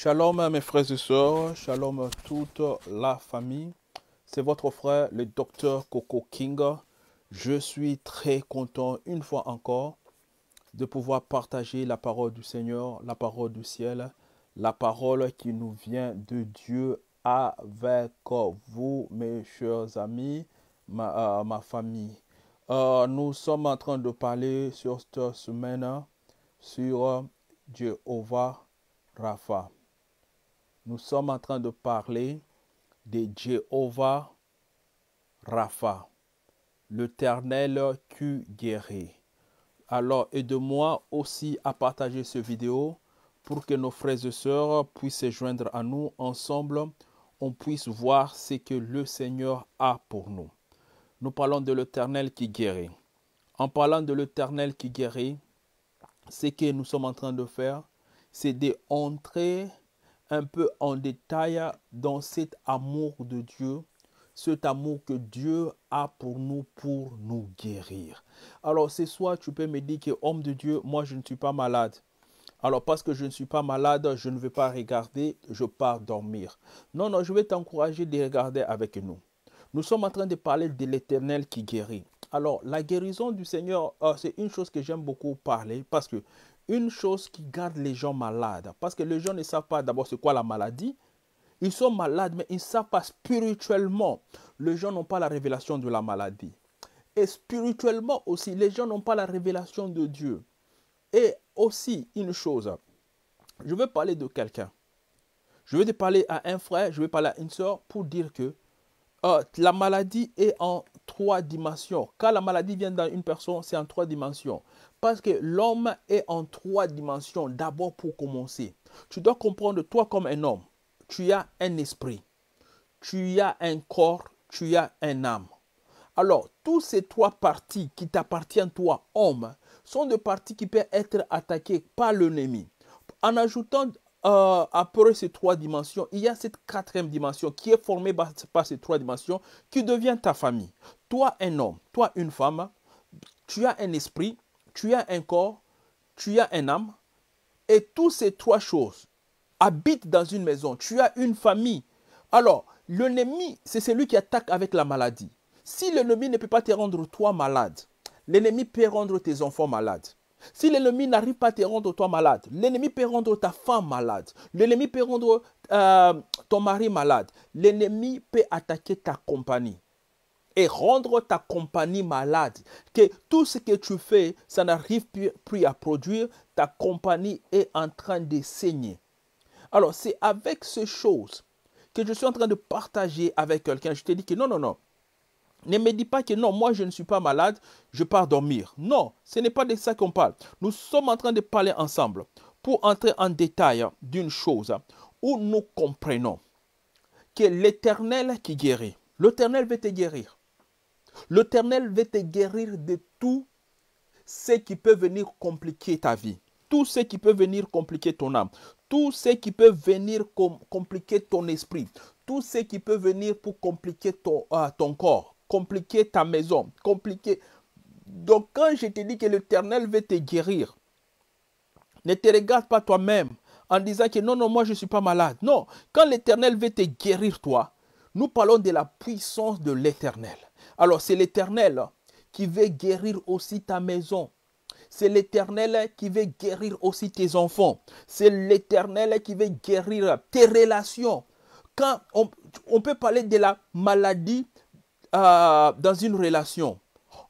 Shalom mes frères et sœurs, shalom toute la famille. C'est votre frère, le docteur Coco King. Je suis très content, une fois encore, de pouvoir partager la parole du Seigneur, la parole du ciel, la parole qui nous vient de Dieu avec vous, mes chers amis, ma, euh, ma famille. Euh, nous sommes en train de parler sur cette semaine sur Jéhovah Rapha. Nous sommes en train de parler de Jéhovah Rapha, l'éternel qui guérit. Alors aide-moi aussi à partager cette vidéo pour que nos frères et sœurs puissent se joindre à nous ensemble, on puisse voir ce que le Seigneur a pour nous. Nous parlons de l'éternel qui guérit. En parlant de l'éternel qui guérit, ce que nous sommes en train de faire, c'est d'entrer un peu en détail dans cet amour de Dieu, cet amour que Dieu a pour nous, pour nous guérir. Alors c'est soit tu peux me dire que, homme de Dieu, moi je ne suis pas malade. Alors parce que je ne suis pas malade, je ne vais pas regarder, je pars dormir. Non, non, je vais t'encourager de regarder avec nous. Nous sommes en train de parler de l'éternel qui guérit. Alors, la guérison du Seigneur, euh, c'est une chose que j'aime beaucoup parler parce que une chose qui garde les gens malades, parce que les gens ne savent pas d'abord c'est quoi la maladie, ils sont malades, mais ils ne savent pas spirituellement. Les gens n'ont pas la révélation de la maladie. Et spirituellement aussi, les gens n'ont pas la révélation de Dieu. Et aussi, une chose, je veux parler de quelqu'un. Je veux parler à un frère, je veux parler à une soeur pour dire que euh, la maladie est en trois dimensions. Quand la maladie vient dans une personne, c'est en trois dimensions. Parce que l'homme est en trois dimensions. D'abord, pour commencer, tu dois comprendre, toi comme un homme, tu as un esprit, tu as un corps, tu as un âme. Alors, toutes ces trois parties qui t'appartiennent, toi, homme, sont des parties qui peuvent être attaquées par l'ennemi. En ajoutant euh, après ces trois dimensions, il y a cette quatrième dimension qui est formée par ces trois dimensions qui devient ta famille. Toi, un homme, toi, une femme, tu as un esprit, tu as un corps, tu as un âme, et toutes ces trois choses habitent dans une maison, tu as une famille. Alors, l'ennemi, c'est celui qui attaque avec la maladie. Si l'ennemi ne peut pas te rendre toi malade, l'ennemi peut rendre tes enfants malades. Si l'ennemi n'arrive pas à te rendre toi malade, l'ennemi peut rendre ta femme malade, l'ennemi peut rendre euh, ton mari malade, l'ennemi peut attaquer ta compagnie et rendre ta compagnie malade. Que tout ce que tu fais, ça n'arrive plus à produire. Ta compagnie est en train de saigner. Alors, c'est avec ces choses que je suis en train de partager avec quelqu'un. Je te dis que non, non, non. Ne me dis pas que non, moi je ne suis pas malade, je pars dormir. Non, ce n'est pas de ça qu'on parle. Nous sommes en train de parler ensemble pour entrer en détail d'une chose où nous comprenons que l'Éternel qui guérit, l'Éternel veut te guérir. L'Éternel veut te guérir de tout ce qui peut venir compliquer ta vie, tout ce qui peut venir compliquer ton âme, tout ce qui peut venir compliquer ton esprit, tout ce qui peut venir pour compliquer ton, ah, ton corps, compliquer ta maison, compliquer... Donc quand je te dis que l'Éternel veut te guérir, ne te regarde pas toi-même en disant que non, non, moi je ne suis pas malade. Non, quand l'Éternel veut te guérir toi, nous parlons de la puissance de l'Éternel. Alors c'est l'Éternel qui veut guérir aussi ta maison. C'est l'Éternel qui veut guérir aussi tes enfants. C'est l'Éternel qui veut guérir tes relations. Quand on, peut parler de la maladie euh, dans une relation,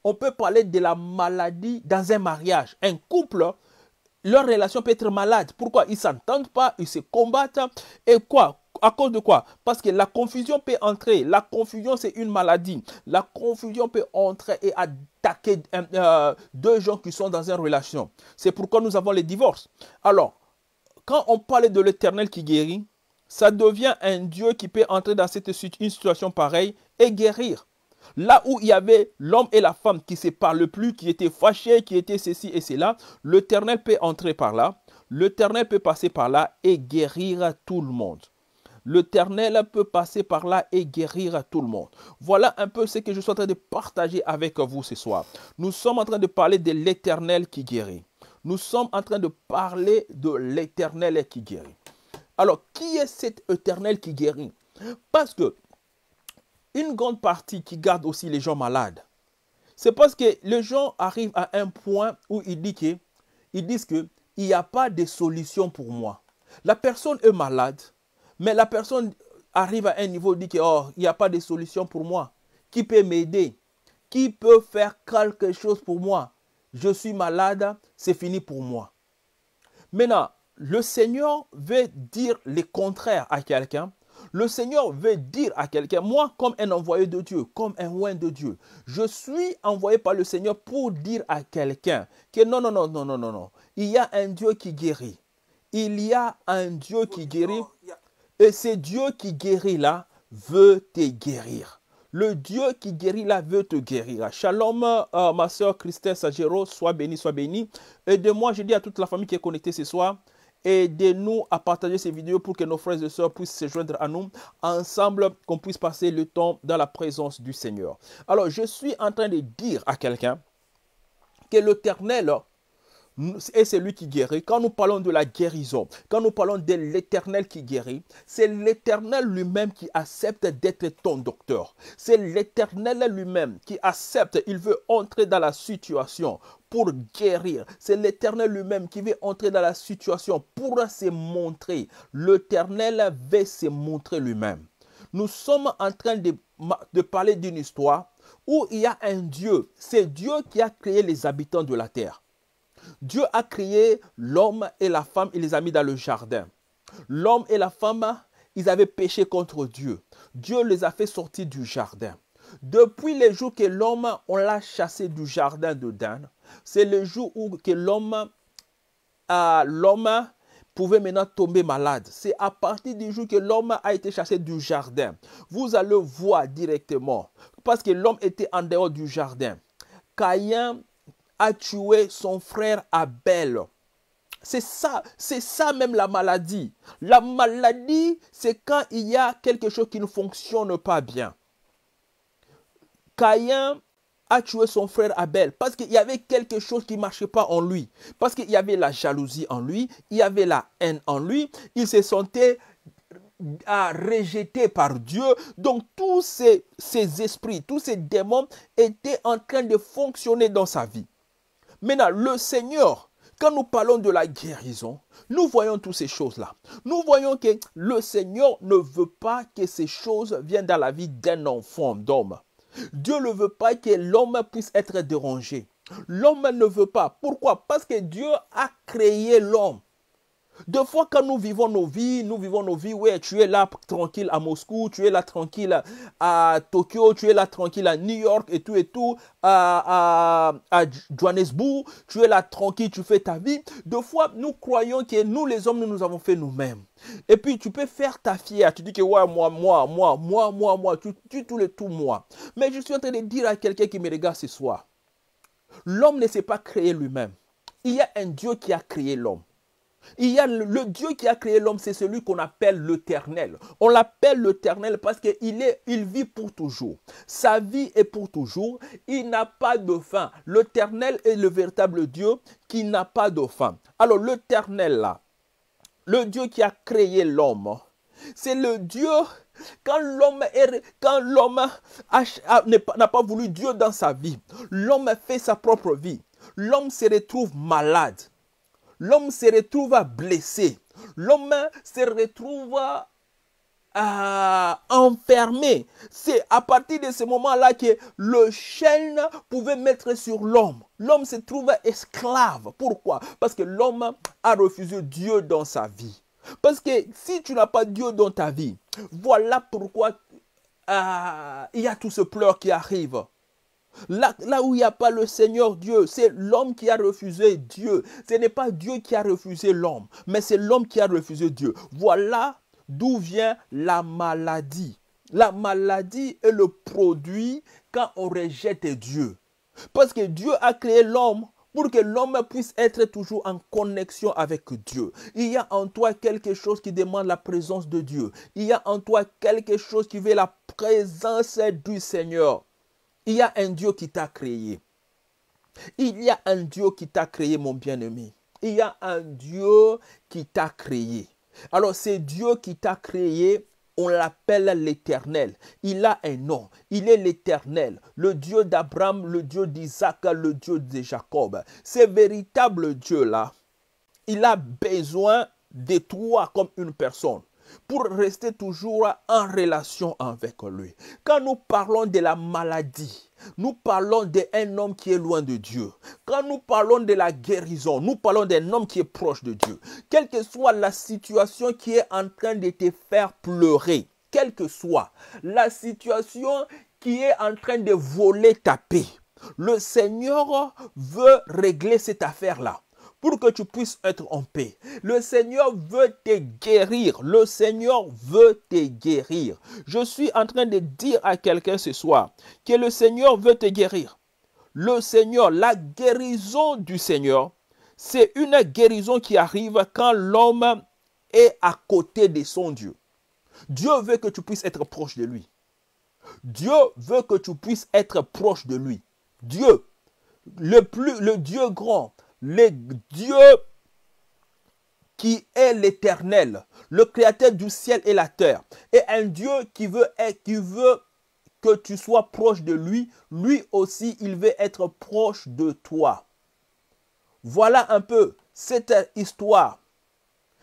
on peut parler de la maladie dans un mariage. Un couple, leur relation peut être malade. Pourquoi Ils ne s'entendent pas, ils se combattent. Et quoi à cause de quoi Parce que la confusion peut entrer. La confusion, c'est une maladie. La confusion peut entrer et attaquer euh, euh, deux gens qui sont dans une relation. C'est pourquoi nous avons les divorces. Alors, quand on parle de l'éternel qui guérit, ça devient un Dieu qui peut entrer dans cette, une situation pareille et guérir. Là où il y avait l'homme et la femme qui ne se parlent plus, qui étaient fâchés, qui étaient ceci et cela, l'éternel peut entrer par là, l'éternel peut passer par là et guérir tout le monde. L'Éternel peut passer par là et guérir tout le monde. Voilà un peu ce que je suis en train de partager avec vous ce soir. Nous sommes en train de parler de l'Éternel qui guérit. Nous sommes en train de parler de l'Éternel qui guérit. Alors, qui est cet Éternel qui guérit Parce que une grande partie qui garde aussi les gens malades, c'est parce que les gens arrivent à un point où ils disent qu'il n'y a pas de solution pour moi. La personne est malade, mais la personne arrive à un niveau, dit qu'il oh, n'y a pas de solution pour moi. Qui peut m'aider Qui peut faire quelque chose pour moi Je suis malade, c'est fini pour moi. Maintenant, le Seigneur veut dire le contraire à quelqu'un. Le Seigneur veut dire à quelqu'un, moi comme un envoyé de Dieu, comme un oin de Dieu, je suis envoyé par le Seigneur pour dire à quelqu'un que non, non, non, non, non, non, non. Il y a un Dieu qui guérit. Il y a un Dieu qui guérit. Oh, et c'est Dieu qui guérit là, veut te guérir. Le Dieu qui guérit là veut te guérir. Shalom, euh, ma soeur Christelle Sagero, sois béni, sois béni. aidez moi, je dis à toute la famille qui est connectée ce soir, aidez-nous à partager ces vidéos pour que nos frères et sœurs puissent se joindre à nous, ensemble, qu'on puisse passer le temps dans la présence du Seigneur. Alors, je suis en train de dire à quelqu'un que l'Éternel et c'est lui qui guérit. Quand nous parlons de la guérison, quand nous parlons de l'éternel qui guérit, c'est l'éternel lui-même qui accepte d'être ton docteur. C'est l'éternel lui-même qui accepte, il veut entrer dans la situation pour guérir. C'est l'Éternel lui-même qui veut entrer dans la situation pour se montrer. L'Éternel veut se montrer lui-même. Nous sommes en train de, de parler d'une histoire où il y a un Dieu. C'est Dieu qui a créé les habitants de la terre. Dieu a créé l'homme et la femme, et les a mis dans le jardin. L'homme et la femme, ils avaient péché contre Dieu. Dieu les a fait sortir du jardin. Depuis le jour que l'homme, on l'a chassé du jardin de Dan, c'est le jour où que l'homme, ah, l'homme pouvait maintenant tomber malade. C'est à partir du jour que l'homme a été chassé du jardin. Vous allez voir directement, parce que l'homme était en dehors du jardin. Caïn a tué son frère Abel. C'est ça, c'est ça même la maladie. La maladie, c'est quand il y a quelque chose qui ne fonctionne pas bien. Caïn a tué son frère Abel parce qu'il y avait quelque chose qui ne marchait pas en lui. Parce qu'il y avait la jalousie en lui, il y avait la haine en lui. Il se sentait à rejeté par Dieu. Donc tous ces esprits, tous ces démons étaient en train de fonctionner dans sa vie. Maintenant, le Seigneur, quand nous parlons de la guérison, nous voyons toutes ces choses-là. Nous voyons que le Seigneur ne veut pas que ces choses viennent dans la vie d'un enfant d'homme. Dieu ne veut pas que l'homme puisse être dérangé. L'homme ne veut pas. Pourquoi Parce que Dieu a créé l'homme deux fois, quand nous vivons nos vies, nous vivons nos vies, ouais, tu es là tranquille à Moscou, tu es là tranquille à Tokyo, tu es là tranquille à New York et tout et tout, à, Johannesburg, tu es là tranquille, tu fais ta vie. Deux fois, nous croyons que nous, les hommes, nous nous avons fait nous-mêmes. Et puis, tu peux faire ta fière. Tu dis que, ouais, moi, moi, moi, moi, moi, moi, tu, tu tout le tout, moi. Mais je suis en train de dire à quelqu'un qui me regarde ce soir, l'homme ne s'est pas créé lui-même. Il y a un Dieu qui a créé l'homme. Il y a le, Dieu qui a créé l'homme, c'est celui qu'on appelle l'éternel. On l'appelle l'éternel parce qu'il est, il vit pour toujours. Sa vie est pour toujours. Il n'a pas de fin. L'éternel est le véritable Dieu qui n'a pas de fin. Alors l'éternel là, le Dieu qui a créé l'homme, c'est le Dieu quand quand l'homme n'a pas voulu Dieu dans sa vie, l'homme fait sa propre vie. L'homme se retrouve malade l'homme se retrouve blessé, l'homme se retrouve euh, enfermé. C'est à partir de ce moment-là que le chêne pouvait mettre sur l'homme. L'homme se trouve esclave. Pourquoi Parce que l'homme a refusé Dieu dans sa vie. Parce que si tu n'as pas Dieu dans ta vie, voilà pourquoi euh, il y a tout ce pleur qui arrive. Là, où il n'y a pas le Seigneur Dieu, c'est l'homme qui a refusé Dieu. Ce n'est pas Dieu qui a refusé l'homme, mais c'est l'homme qui a refusé Dieu. Voilà d'où vient la maladie. La maladie est le produit quand on rejette Dieu. Parce que Dieu a créé l'homme pour que l'homme puisse être toujours en connexion avec Dieu. Il y a en toi quelque chose qui demande la présence de Dieu. Il y a en toi quelque chose qui veut la présence du Seigneur. Il y a un Dieu qui t'a créé. Il y a un Dieu qui t'a créé, mon bien-aimé. Il y a un Dieu qui t'a créé. Alors, c'est Dieu qui t'a créé. On l'appelle l'Éternel. Il a un nom. Il est l'Éternel, le Dieu d'Abraham, le Dieu d'Isaac, le Dieu de Jacob. C'est véritable Dieu-là, il a besoin de toi comme une personne pour rester toujours en relation avec lui. Quand nous parlons de la maladie, nous parlons d'un homme qui est loin de Dieu. Quand nous parlons de la guérison, nous parlons d'un homme qui est proche de Dieu. Quelle que soit la situation qui est en train de te faire pleurer, quelle que soit la situation qui est en train de voler ta paix, le Seigneur veut régler cette affaire-là pour que tu puisses être en paix. Le Seigneur veut te guérir. Le Seigneur veut te guérir. Je suis en train de dire à quelqu'un ce soir que le Seigneur veut te guérir. Le Seigneur, la guérison du Seigneur, c'est une guérison qui arrive quand l'homme est à côté de son Dieu. Dieu veut que tu puisses être proche de lui. Dieu veut que tu puisses être proche de lui. Dieu, le plus, le Dieu grand, le Dieu qui est l'éternel, le créateur du ciel et la terre, et un Dieu qui veut, qui veut que tu sois proche de lui, lui aussi, il veut être proche de toi. Voilà un peu cette histoire,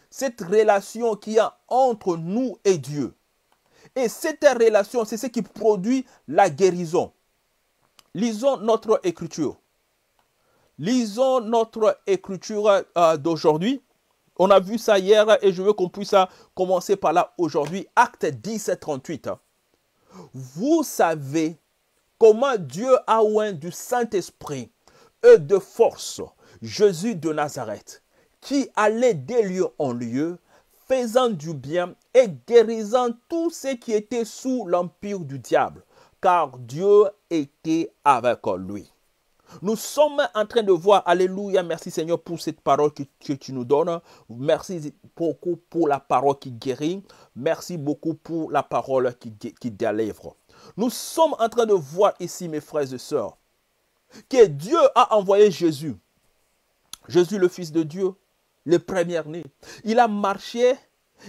cette relation qu'il y a entre nous et Dieu. Et cette relation, c'est ce qui produit la guérison. Lisons notre écriture. Lisons notre écriture euh, d'aujourd'hui. On a vu ça hier et je veux qu'on puisse commencer par là aujourd'hui. Acte 10, 38. Vous savez comment Dieu a oint du Saint-Esprit et de force Jésus de Nazareth, qui allait des lieux en lieu, faisant du bien et guérissant tous ceux qui étaient sous l'empire du diable, car Dieu était avec lui. Nous sommes en train de voir, Alléluia, merci Seigneur pour cette parole que, tu nous donnes. Merci beaucoup pour la parole qui guérit. Merci beaucoup pour la parole qui, qui délivre. Nous sommes en train de voir ici, mes frères et sœurs, que Dieu a envoyé Jésus. Jésus, le Fils de Dieu, le premier-né. Il a marché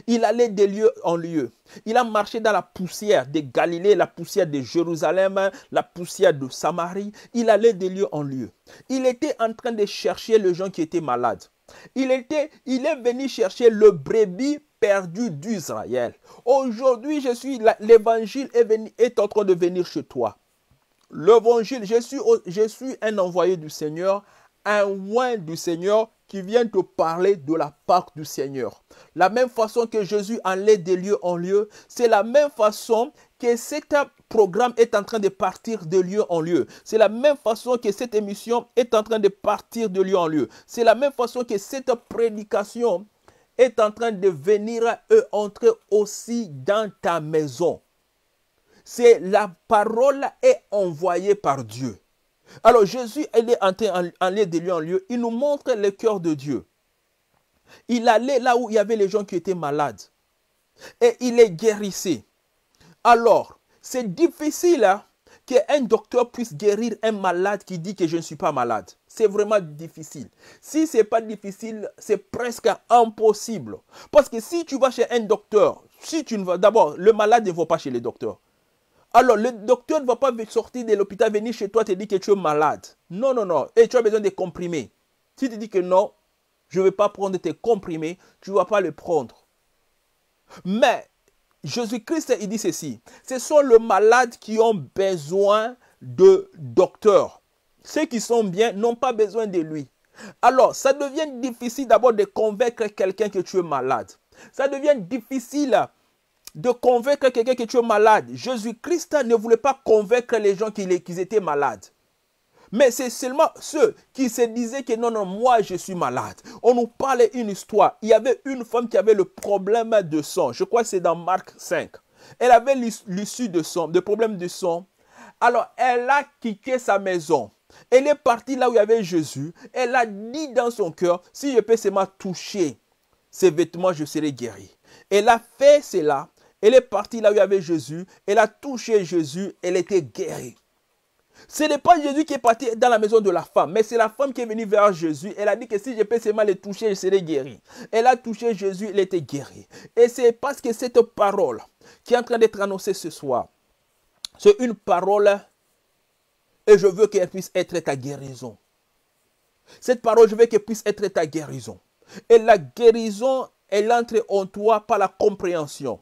il allait de lieux en lieu. Il a marché dans la poussière de Galilée, la poussière de Jérusalem, la poussière de Samarie. Il allait de lieux en lieu. Il était en train de chercher les gens qui étaient malades. Il, était, il est venu chercher le brebis perdu d'Israël. Aujourd'hui, je suis l'évangile est, est en train de venir chez toi. L'évangile, je suis, un envoyé du Seigneur, un oint du Seigneur qui viennent te parler de la Pâque du Seigneur. La même façon que Jésus allait de lieu en lieu, c'est la même façon que cet programme est en train de partir de lieu en lieu. C'est la même façon que cette émission est en train de partir de lieu en lieu. C'est la même façon que cette prédication est en train de venir et entrer aussi dans ta maison. C'est la parole est envoyée par Dieu. Alors Jésus, il est entré en, lieu de lieu en lieu. Il nous montre le cœur de Dieu. Il allait là où il y avait les gens qui étaient malades. Et il les guérissait. Alors, c'est difficile que hein, qu'un docteur puisse guérir un malade qui dit que je ne suis pas malade. C'est vraiment difficile. Si ce n'est pas difficile, c'est presque impossible. Parce que si tu vas chez un docteur, si tu vas d'abord, le malade ne va pas chez le docteur. Alors, le docteur ne va pas sortir de l'hôpital, venir chez toi, te dire que tu es malade. Non, non, non. Et eh, tu as besoin de comprimés. Si tu dis que non, je ne vais pas prendre tes comprimés, tu ne vas pas le prendre. Mais Jésus-Christ, il dit ceci. Ce sont les malades qui ont besoin de docteurs. Ceux qui sont bien n'ont pas besoin de lui. Alors, ça devient difficile d'abord de convaincre quelqu'un que tu es malade. Ça devient difficile de convaincre quelqu'un que tu es malade. Jésus-Christ ne voulait pas convaincre les gens qu'ils étaient malades. Mais c'est seulement ceux qui se disaient que non, non, moi je suis malade. On nous parlait une histoire. Il y avait une femme qui avait le problème de sang. Je crois que c'est dans Marc 5. Elle avait l'issue de sang, de problème de sang. Alors elle a quitté sa maison. Elle est partie là où il y avait Jésus. Elle a dit dans son cœur, si je peux seulement toucher ses vêtements, je serai guérie. Elle a fait cela. Elle est partie là où il y avait Jésus. Elle a touché Jésus. Elle était guérie. Ce n'est pas Jésus qui est parti dans la maison de la femme, mais c'est la femme qui est venue vers Jésus. Elle a dit que si je peux seulement le toucher, je serai guérie. Elle a touché Jésus, elle était guérie. Et c'est parce que cette parole qui est en train d'être annoncée ce soir, c'est une parole et je veux qu'elle puisse être ta guérison. Cette parole, je veux qu'elle puisse être ta guérison. Et la guérison, elle entre en toi par la compréhension.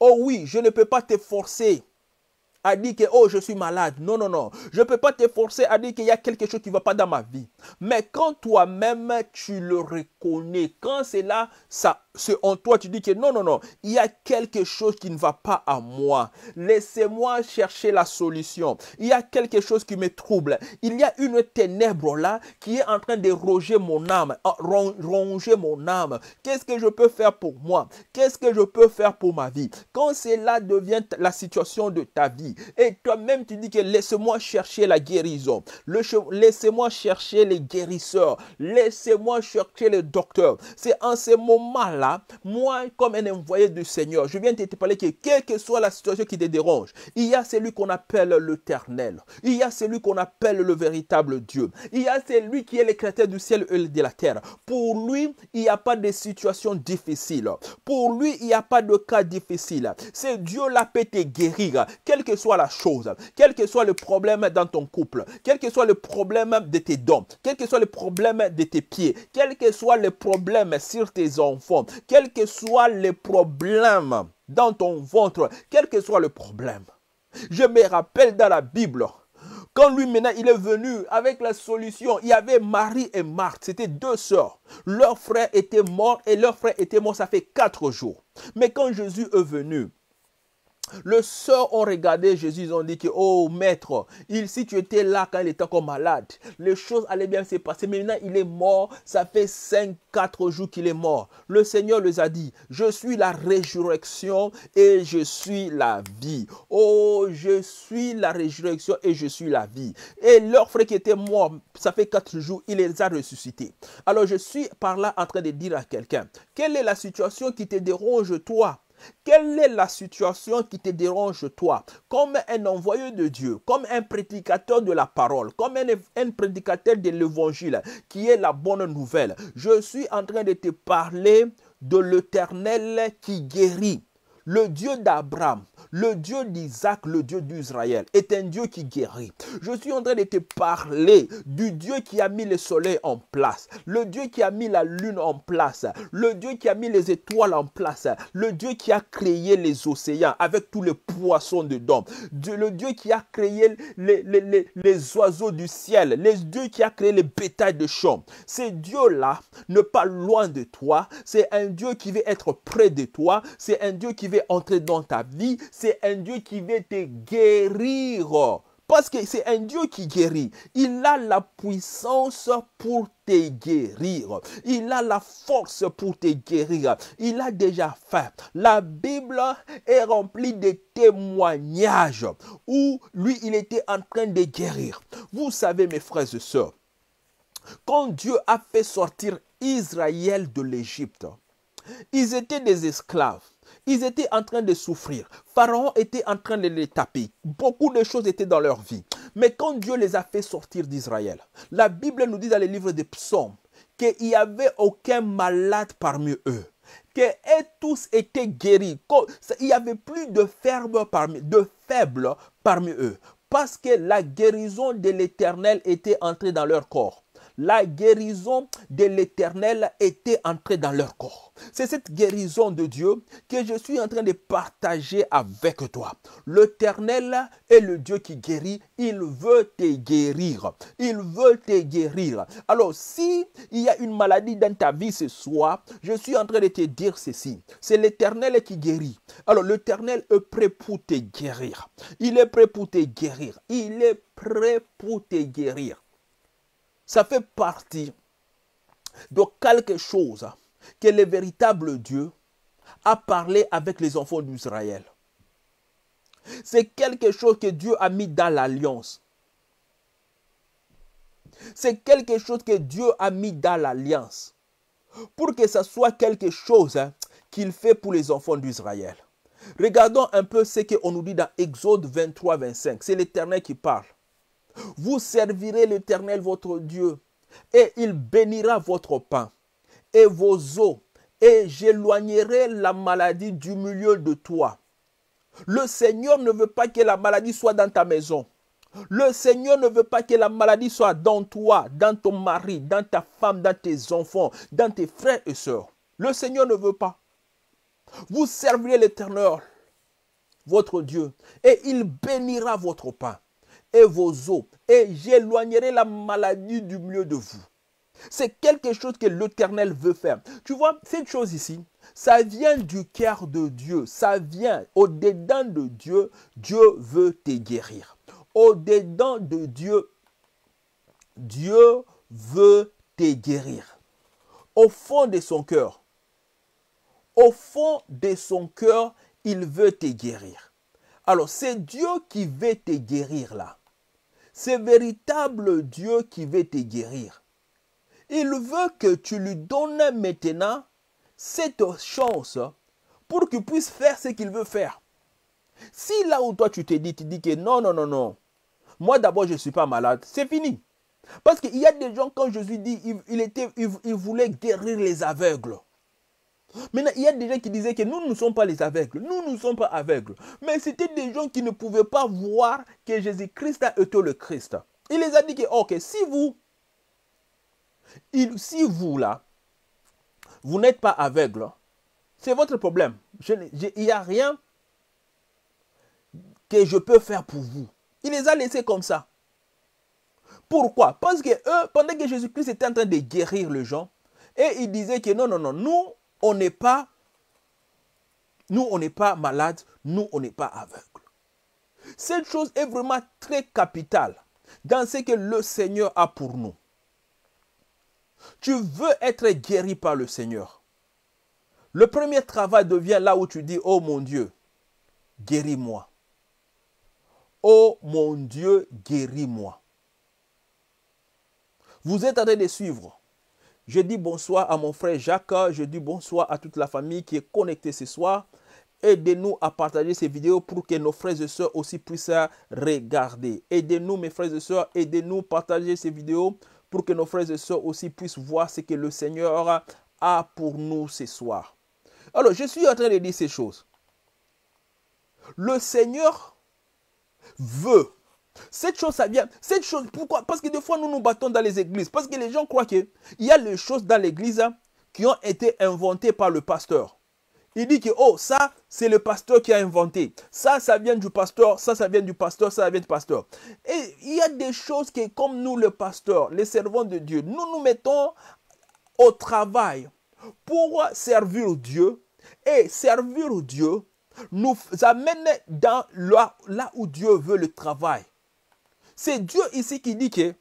Oh oui, je ne peux pas te forcer à dire que oh je suis malade. Non, non, non. Je ne peux pas te forcer à dire qu'il y a quelque chose qui ne va pas dans ma vie. Mais quand toi-même tu le reconnais, quand c'est là, ça ce en toi, tu dis que non, non, non, il y a quelque chose qui ne va pas à moi. Laissez-moi chercher la solution. Il y a quelque chose qui me trouble. Il y a une ténèbre là qui est en train de ronger mon âme, mon âme. Qu'est-ce que je peux faire pour moi? Qu'est-ce que je peux faire pour ma vie? Quand cela devient la situation de ta vie et toi-même tu dis que laissez-moi chercher la guérison. Laissez-moi chercher les guérisseurs. Laissez-moi chercher les docteurs. C'est en ces moments-là moi, comme un envoyé du Seigneur, je viens de te parler que quelle que soit la situation qui te dérange, il y a celui qu'on appelle l'éternel. Il y a celui qu'on appelle le véritable Dieu. Il y a celui qui est le créateur du ciel et de la terre. Pour lui, il n'y a pas de situation difficile. Pour lui, il n'y a pas de cas difficile. C'est Dieu-là peut te guérir, quelle que soit la chose, quel que soit le problème dans ton couple, quel que soit le problème de tes dents, quel que soit le problème de tes pieds, quel que soit le problème sur tes enfants, quels que soient les problèmes dans ton ventre, quel que soit le problème. Je me rappelle dans la Bible, quand lui maintenant il est venu avec la solution, il y avait Marie et Marthe, c'était deux sœurs. Leur frère était mort et leur frère était mort, ça fait quatre jours. Mais quand Jésus est venu, le sort ont regardé Jésus, ils ont dit que, oh maître, il, si tu étais là quand il était encore malade, les choses allaient bien se passer. Mais maintenant, il est mort. Ça fait 5, 4 jours qu'il est mort. Le Seigneur les a dit, je suis la résurrection et je suis la vie. Oh, je suis la résurrection et je suis la vie. Et leur frère qui était mort, ça fait 4 jours, il les a ressuscités. Alors, je suis par là en train de dire à quelqu'un, quelle est la situation qui te dérange, toi quelle est la situation qui te dérange toi Comme un envoyé de Dieu, comme un prédicateur de la parole, comme un, prédicateur de l'évangile, qui est la bonne nouvelle. Je suis en train de te parler de l'éternel qui guérit. Le Dieu d'Abraham, le Dieu d'Isaac, le Dieu d'Israël, est un Dieu qui guérit. Je suis en train de te parler du Dieu qui a mis le soleil en place, le Dieu qui a mis la lune en place, le Dieu qui a mis les étoiles en place, le Dieu qui a créé les océans avec tous les poissons dedans, le Dieu qui a créé les, oiseaux du ciel, le Dieu qui a créé les bétails de champs. Ces dieu là ne pas loin de toi, c'est un Dieu qui veut être près de toi, c'est un Dieu qui veut entrer dans ta vie, c'est un Dieu qui veut te guérir. Parce que c'est un Dieu qui guérit. Il a la puissance pour te guérir. Il a la force pour te guérir. Il a déjà fait. La Bible est remplie de témoignages où lui, il était en train de guérir. Vous savez, mes frères et sœurs, quand Dieu a fait sortir Israël de l'Égypte, ils étaient des esclaves. Ils étaient en train de souffrir. Pharaon était en train de les taper. Beaucoup de choses étaient dans leur vie. Mais quand Dieu les a fait sortir d'Israël, la Bible nous dit dans les livres des psaumes qu'il n'y avait aucun malade parmi eux que et tous étaient guéris. Il n'y avait plus de de faibles parmi eux, parce que la guérison de l'Éternel était entrée dans leur corps la guérison de l'éternel était entrée dans leur corps. C'est cette guérison de Dieu que je suis en train de partager avec toi. L'éternel est le Dieu qui guérit. Il veut te guérir. Il veut te guérir. Alors, si il y a une maladie dans ta vie ce soir, je suis en train de te dire ceci. C'est l'éternel qui guérit. Alors, l'éternel est prêt pour te guérir. Il est prêt pour te guérir. Il est prêt pour te guérir. Ça fait partie de quelque chose que le véritable Dieu a parlé avec les enfants d'Israël. C'est quelque chose que Dieu a mis dans l'alliance. C'est quelque chose que Dieu a mis dans l'alliance pour que ça soit quelque chose qu'il fait pour les enfants d'Israël. Regardons un peu ce qu'on nous dit dans Exode 23, 25. C'est l'Éternel qui parle. Vous servirez l'Éternel votre Dieu, et il bénira votre pain et vos eaux, et j'éloignerai la maladie du milieu de toi. Le Seigneur ne veut pas que la maladie soit dans ta maison. Le Seigneur ne veut pas que la maladie soit dans toi, dans ton mari, dans ta femme, dans tes enfants, dans tes frères et sœurs. Le Seigneur ne veut pas. Vous servirez l'Éternel, votre Dieu, et il bénira votre pain et vos os, et j'éloignerai la maladie du milieu de vous. C'est quelque chose que l'Éternel veut faire. Tu vois, cette chose ici, ça vient du cœur de Dieu, ça vient au-dedans de Dieu, Dieu veut te guérir. Au-dedans de Dieu, Dieu veut te guérir. Au fond de son cœur, au fond de son cœur, il veut te guérir. Alors c'est Dieu qui veut te guérir là. C'est véritable Dieu qui veut te guérir. Il veut que tu lui donnes maintenant cette chance pour qu'il puisse faire ce qu'il veut faire. Si là où toi tu te dis, tu dis que non, non, non, non, moi d'abord je ne suis pas malade, c'est fini. Parce qu'il y a des gens, quand Jésus dit, il, était, il voulait guérir les aveugles. Maintenant, il y a des gens qui disaient que nous ne sommes pas les aveugles, nous ne sommes pas aveugles. Mais c'était des gens qui ne pouvaient pas voir que Jésus-Christ a été le Christ. Il les a dit que, ok, si vous, il, si vous là, vous n'êtes pas aveugle, c'est votre problème. il n'y a rien que je peux faire pour vous. Il les a laissés comme ça. Pourquoi Parce que eux, pendant que Jésus-Christ était en train de guérir les gens, et il disait que non, non, non, nous, on n'est pas, nous, on n'est pas malade, nous, on n'est pas aveugle. Cette chose est vraiment très capitale dans ce que le Seigneur a pour nous. Tu veux être guéri par le Seigneur. Le premier travail devient là où tu dis, oh mon Dieu, guéris-moi. Oh mon Dieu, guéris-moi. Vous êtes en train de suivre. Je dis bonsoir à mon frère Jacques. Je dis bonsoir à toute la famille qui est connectée ce soir. Aidez-nous à partager ces vidéos pour que nos frères et sœurs aussi puissent regarder. Aidez-nous, mes frères et sœurs, aidez-nous à partager ces vidéos pour que nos frères et sœurs aussi puissent voir ce que le Seigneur a pour nous ce soir. Alors, je suis en train de dire ces choses. Le Seigneur veut cette chose, ça vient. Cette chose, pourquoi Parce que des fois, nous nous battons dans les églises. Parce que les gens croient qu'il y a des choses dans l'église hein, qui ont été inventées par le pasteur. Il dit que, oh, ça, c'est le pasteur qui a inventé. Ça, ça vient du pasteur. Ça, ça vient du pasteur. Ça, vient du pasteur. Et il y a des choses que, comme nous, le pasteur, les servants de Dieu, nous nous mettons au travail pour servir Dieu. Et servir Dieu nous amène dans là où Dieu veut le travail. C'est Dieu ici qui dit que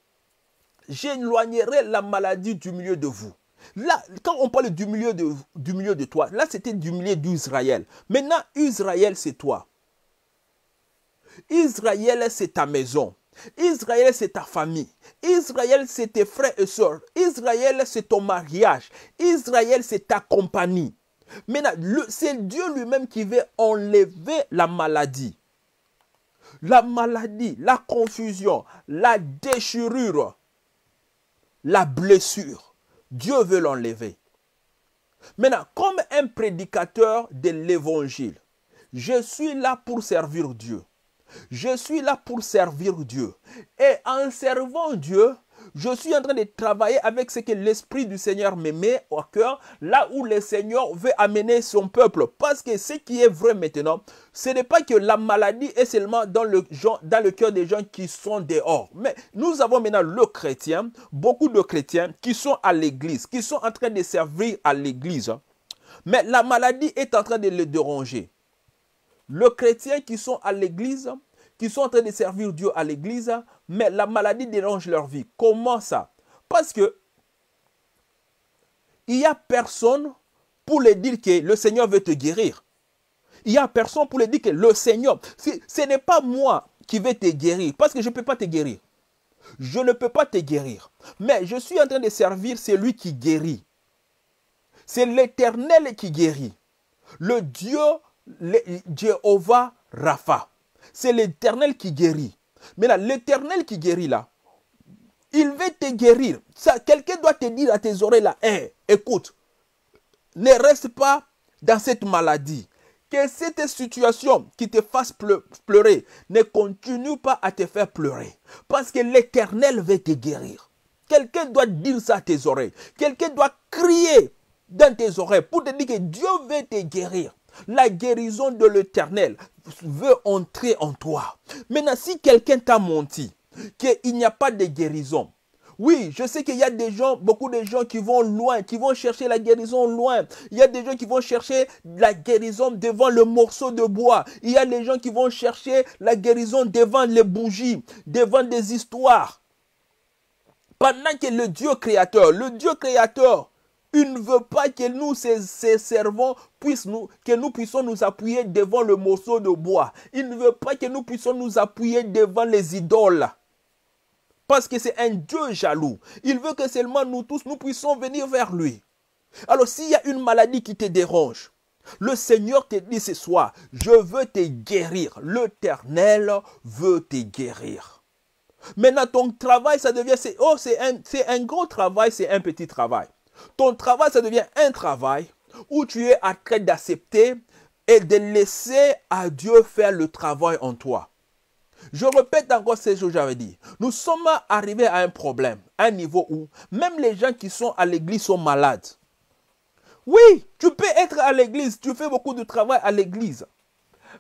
j'éloignerai la maladie du milieu de vous. Là, quand on parle du milieu de, du milieu de toi, là c'était du milieu d'Israël. Maintenant, Israël, c'est toi. Israël, c'est ta maison. Israël, c'est ta famille. Israël, c'est tes frères et sœurs. Israël, c'est ton mariage. Israël, c'est ta compagnie. Maintenant, c'est Dieu lui-même qui veut enlever la maladie la maladie, la confusion, la déchirure, la blessure. Dieu veut l'enlever. Maintenant, comme un prédicateur de l'évangile, je suis là pour servir Dieu. Je suis là pour servir Dieu. Et en servant Dieu, je suis en train de travailler avec ce que l'Esprit du Seigneur me met au cœur, là où le Seigneur veut amener son peuple. Parce que ce qui est vrai maintenant, ce n'est pas que la maladie est seulement dans le, dans le cœur des gens qui sont dehors. Mais nous avons maintenant le chrétien, beaucoup de chrétiens qui sont à l'église, qui sont en train de servir à l'église. Mais la maladie est en train de les déranger. Le chrétien qui sont à l'église, qui sont en train de servir Dieu à l'église, mais la maladie dérange leur vie. Comment ça Parce que il n'y a personne pour les dire que le Seigneur veut te guérir. Il n'y a personne pour les dire que le Seigneur, ce n'est pas moi qui vais te guérir, parce que je ne peux pas te guérir. Je ne peux pas te guérir. Mais je suis en train de servir celui qui guérit. C'est l'Éternel qui guérit. Le Dieu, Jéhovah Rapha. C'est l'Éternel qui guérit. Mais là, l'éternel qui guérit là, il veut te guérir. quelqu'un doit te dire à tes oreilles là, écoute, ne reste pas dans cette maladie. Que cette situation qui te fasse pleurer ne continue pas à te faire pleurer. Parce que l'éternel veut te guérir. Quelqu'un doit dire ça à tes oreilles. Quelqu'un doit crier dans tes oreilles pour te dire que Dieu veut te guérir. La guérison de l'éternel veut entrer en toi. Maintenant, si quelqu'un t'a menti, qu'il n'y a pas de guérison, oui, je sais qu'il y a des gens, beaucoup de gens qui vont loin, qui vont chercher la guérison loin. Il y a des gens qui vont chercher la guérison devant le morceau de bois. Il y a des gens qui vont chercher la guérison devant les bougies, devant des histoires. Pendant que le Dieu créateur, le Dieu créateur, il ne veut pas que nous, ses, servants, nous, que nous puissions nous appuyer devant le morceau de bois. Il ne veut pas que nous puissions nous appuyer devant les idoles. Parce que c'est un Dieu jaloux. Il veut que seulement nous tous, nous puissions venir vers lui. Alors s'il y a une maladie qui te dérange, le Seigneur te dit ce soir, je veux te guérir. L'Éternel veut te guérir. Maintenant, ton travail, ça devient, oh, c'est un, un gros travail, c'est un petit travail. Ton travail, ça devient un travail où tu es à train d'accepter et de laisser à Dieu faire le travail en toi. Je répète encore ce que j'avais dit. Nous sommes arrivés à un problème, un niveau où même les gens qui sont à l'église sont malades. Oui, tu peux être à l'église, tu fais beaucoup de travail à l'église.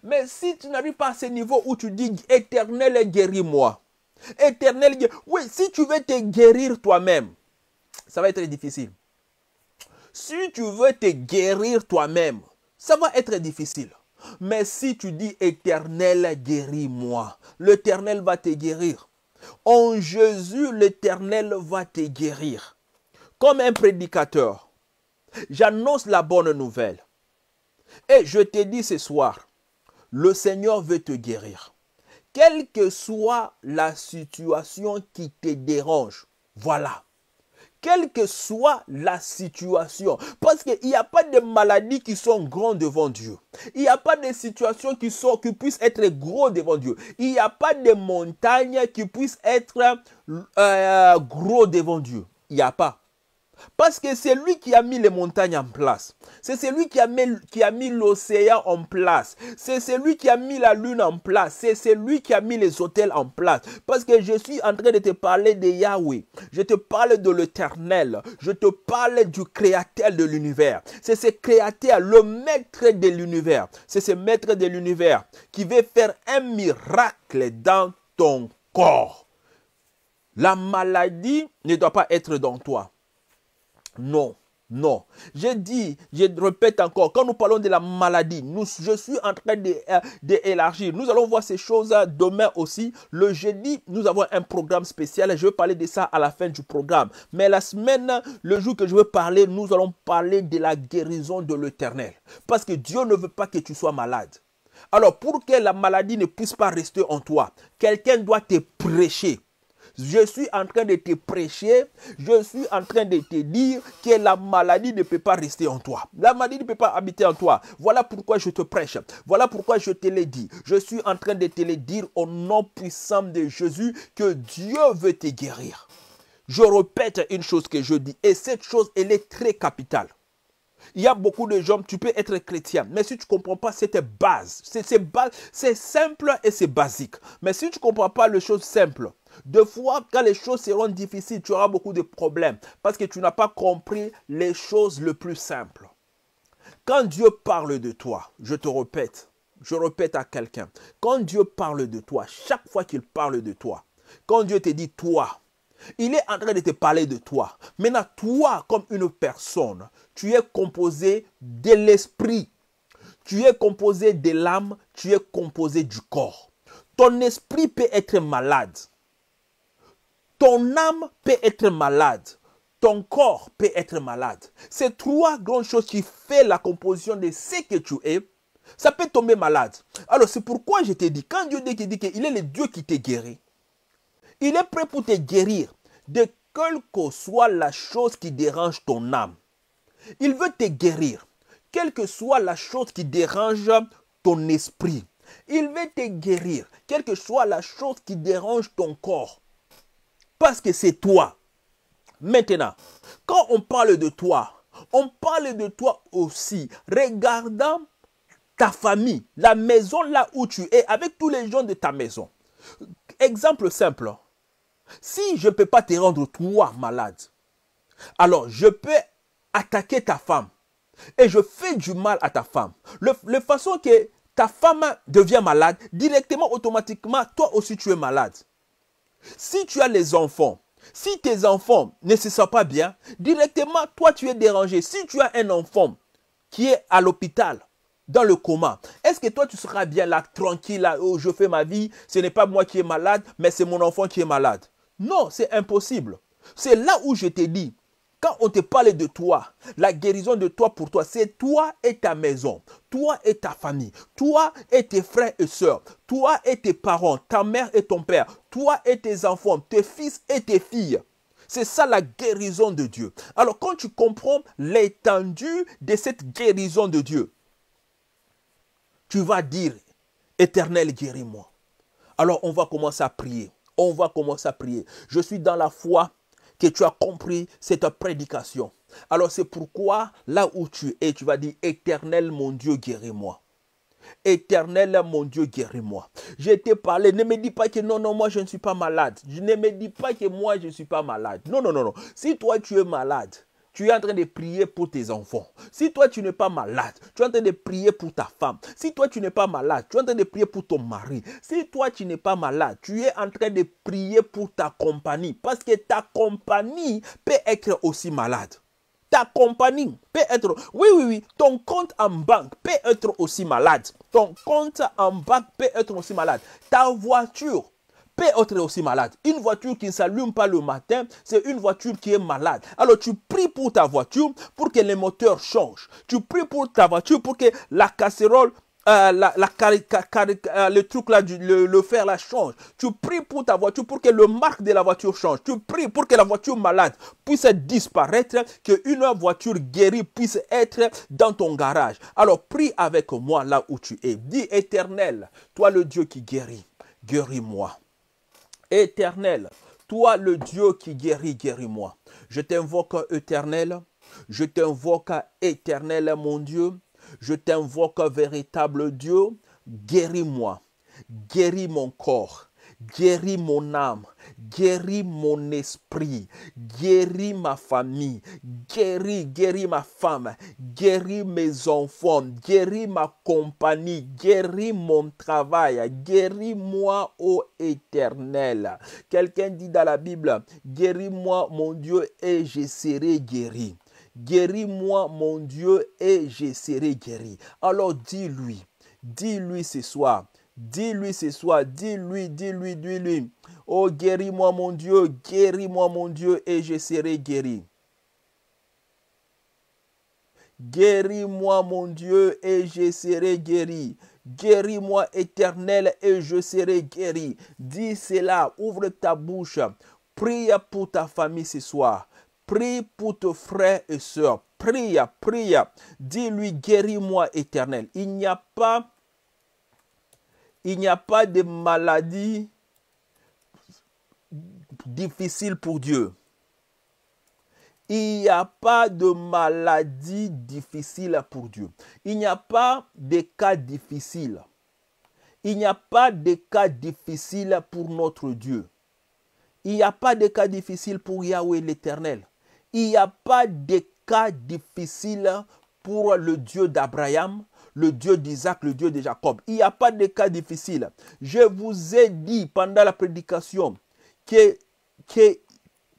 Mais si tu n'arrives pas à ce niveau où tu dis éternel guéris-moi, éternel guéris. Oui, si tu veux te guérir toi-même, ça va être difficile. Si tu veux te guérir toi-même, ça va être difficile. Mais si tu dis Éternel, guéris-moi, l'Éternel va te guérir. En Jésus, l'Éternel va te guérir. Comme un prédicateur, j'annonce la bonne nouvelle. Et je te dis ce soir, le Seigneur veut te guérir. Quelle que soit la situation qui te dérange, voilà quelle que soit la situation. Parce qu'il n'y a pas de maladies qui sont grandes devant Dieu. Il n'y a pas de situations qui, sont, puissent être gros devant Dieu. Il n'y a pas de montagnes qui puissent être euh, gros devant Dieu. Il n'y a pas. Parce que c'est lui qui a mis les montagnes en place. C'est celui qui a mis, l'océan en place. C'est celui qui a mis la lune en place. C'est celui qui a mis les hôtels en place. Parce que je suis en train de te parler de Yahweh. Je te parle de l'éternel. Je te parle du créateur de l'univers. C'est ce créateur, le maître de l'univers. C'est ce maître de l'univers qui veut faire un miracle dans ton corps. La maladie ne doit pas être dans toi. Non. Non. Je dis, je répète encore, quand nous parlons de la maladie, je suis en train euh, d'élargir. nous allons voir ces choses demain aussi. Le jeudi, nous avons un programme spécial je vais parler de ça à la fin du programme. Mais la semaine, le jour que je veux parler, nous allons parler de la guérison de l'éternel. Parce que Dieu ne veut pas que tu sois malade. Alors, pour que la maladie ne puisse pas rester en toi, quelqu'un doit te prêcher. Je suis en train de te prêcher, je suis en train de te dire que la maladie ne peut pas rester en toi. La maladie ne peut pas habiter en toi. Voilà pourquoi je te prêche. Voilà pourquoi je te l'ai dis. Je suis en train de te le dire au nom puissant de Jésus que Dieu veut te guérir. Je répète une chose que je dis et cette chose, elle est très capitale. Il y a beaucoup de gens, tu peux être chrétien, mais si tu ne comprends pas cette base, c'est simple et c'est basique. Mais si tu ne comprends pas les choses simples, deux fois, quand les choses seront difficiles, tu auras beaucoup de problèmes parce que tu n'as pas compris les choses les plus simples. Quand Dieu parle de toi, je te répète, je répète à quelqu'un, quand Dieu parle de toi, chaque fois qu'il parle de toi, quand Dieu te dit toi, il est en train de te parler de toi. Maintenant, toi, comme une personne, tu es composé de l'esprit, tu es composé de l'âme, tu es composé du corps. Ton esprit peut être malade, ton âme peut être malade. Ton corps peut être malade. Ces trois grandes choses qui font la composition de ce que tu es, ça peut tomber malade. Alors c'est pourquoi je te dis, quand Dieu dit qu'il est le Dieu qui te guérit, il est prêt pour te guérir de quelle que soit la chose qui dérange ton âme. Il veut te guérir, quelle que soit la chose qui dérange ton esprit. Il veut te guérir, quelle que soit la chose qui dérange ton corps parce que c'est toi. Maintenant, quand on parle de toi, on parle de toi aussi, regardant ta famille, la maison là où tu es, avec tous les gens de ta maison. Exemple simple, si je ne peux pas te rendre toi malade, alors je peux attaquer ta femme et je fais du mal à ta femme. Le, le façon que ta femme devient malade, directement, automatiquement, toi aussi tu es malade. Si tu as les enfants, si tes enfants ne se sentent pas bien, directement, toi, tu es dérangé. Si tu as un enfant qui est à l'hôpital, dans le coma, est-ce que toi, tu seras bien là, tranquille, là, oh, je fais ma vie, ce n'est pas moi qui est malade, mais c'est mon enfant qui est malade Non, c'est impossible. C'est là où je t'ai dit, quand on te parle de toi, la guérison de toi pour toi, c'est toi et ta maison, toi et ta famille, toi et tes frères et sœurs, toi et tes parents, ta mère et ton père, toi et tes enfants, tes fils et tes filles. C'est ça la guérison de Dieu. Alors quand tu comprends l'étendue de cette guérison de Dieu, tu vas dire, Éternel, guéris-moi. Alors on va commencer à prier. On va commencer à prier. Je suis dans la foi que tu as compris cette prédication. Alors c'est pourquoi là où tu es, tu vas dire, Éternel mon Dieu, guéris-moi. Éternel, mon Dieu, guéris-moi. Je t'ai parlé. Ne me dis pas que non, non, moi, je ne suis pas malade. Je ne me dis pas que moi, je ne suis pas malade. Non, non, non, non. Si toi, tu es malade, tu es en train de prier pour tes enfants. Si toi tu n'es pas malade, tu es en train de prier pour ta femme. Si toi tu n'es pas malade, tu es en train de prier pour ton mari. Si toi tu n'es pas malade, tu es en train de prier pour ta compagnie. Parce que ta compagnie peut être aussi malade. Ta compagnie peut être... Oui, oui, oui. Ton compte en banque peut être aussi malade. Ton compte en banque peut être aussi malade. Ta voiture peut être aussi malade. Une voiture qui ne s'allume pas le matin, c'est une voiture qui est malade. Alors tu pries pour ta voiture pour que les moteurs changent. Tu pries pour ta voiture pour que la casserole euh, euh, le truc là, le, fer là change. Tu pries pour ta voiture pour que le marque de la voiture change. Tu pries pour que la voiture malade puisse disparaître, que une voiture guérie puisse être dans ton garage. Alors prie avec moi là où tu es. Dis éternel, toi le Dieu qui guérit, guéris-moi. Éternel, toi le Dieu qui guérit, guéris-moi. Je t'invoque, éternel. Je t'invoque, éternel, mon Dieu. Je t'invoque, véritable Dieu. Guéris-moi. Guéris mon corps. Guéris mon âme guéris mon esprit, guéris ma famille, guéris, guéris ma femme, guéris mes enfants, guéris ma compagnie, guéris mon travail, guéris-moi, ô éternel. Quelqu'un dit dans la Bible, guéris-moi, mon Dieu, et je serai guéri. Guéris-moi, mon Dieu, et je serai guéri. Alors dis-lui, dis-lui ce soir, Dis-lui ce soir, dis-lui, dis-lui, dis-lui. Oh, guéris-moi mon Dieu, guéris-moi mon Dieu et je serai guéri. Guéris-moi mon Dieu et je serai guéri. Guéris-moi éternel et je serai guéri. Dis cela, ouvre ta bouche. Prie pour ta famille ce soir. Prie pour tes frères et sœurs. Prie, prie. Dis-lui, guéris-moi éternel. Il n'y a pas il n'y a pas de maladie difficile pour Dieu. Il n'y a pas de maladie difficile pour Dieu. Il n'y a pas de cas difficile. Il n'y a pas de cas difficile pour notre Dieu. Il n'y a pas de cas difficile pour Yahweh l'Éternel. Il n'y a pas de cas difficile pour le Dieu d'Abraham, le Dieu d'Isaac, le Dieu de Jacob. Il n'y a pas de cas difficile. Je vous ai dit pendant la prédication que, que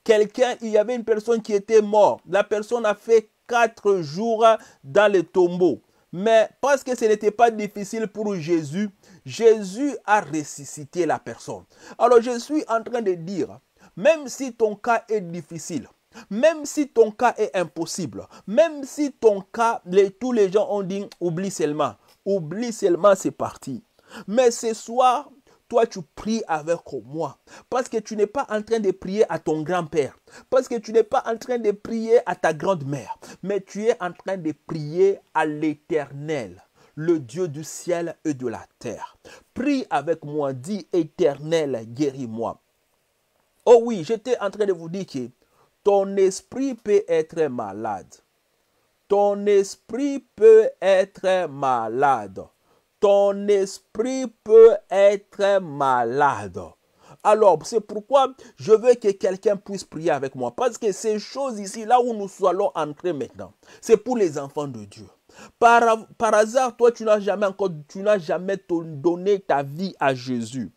quelqu'un, il y avait une personne qui était morte. La personne a fait quatre jours dans le tombeau. Mais parce que ce n'était pas difficile pour Jésus, Jésus a ressuscité la personne. Alors je suis en train de dire, même si ton cas est difficile, même si ton cas est impossible, même si ton cas, tous les gens ont dit oublie seulement, oublie seulement, c'est parti. Mais ce soir, toi tu pries avec moi. Parce que tu n'es pas en train de prier à ton grand-père. Parce que tu n'es pas en train de prier à ta grande-mère. Mais tu es en train de prier à l'éternel, le Dieu du ciel et de la terre. Prie avec moi, dis éternel, guéris-moi. Oh oui, j'étais en train de vous dire que ton esprit peut être malade. Ton esprit peut être malade. Ton esprit peut être malade. Alors, c'est pourquoi je veux que quelqu'un puisse prier avec moi. Parce que ces choses ici, là où nous allons entrer maintenant, c'est pour les enfants de Dieu. Par, hasard, toi, tu n'as jamais encore, tu n'as jamais donné ta vie à Jésus.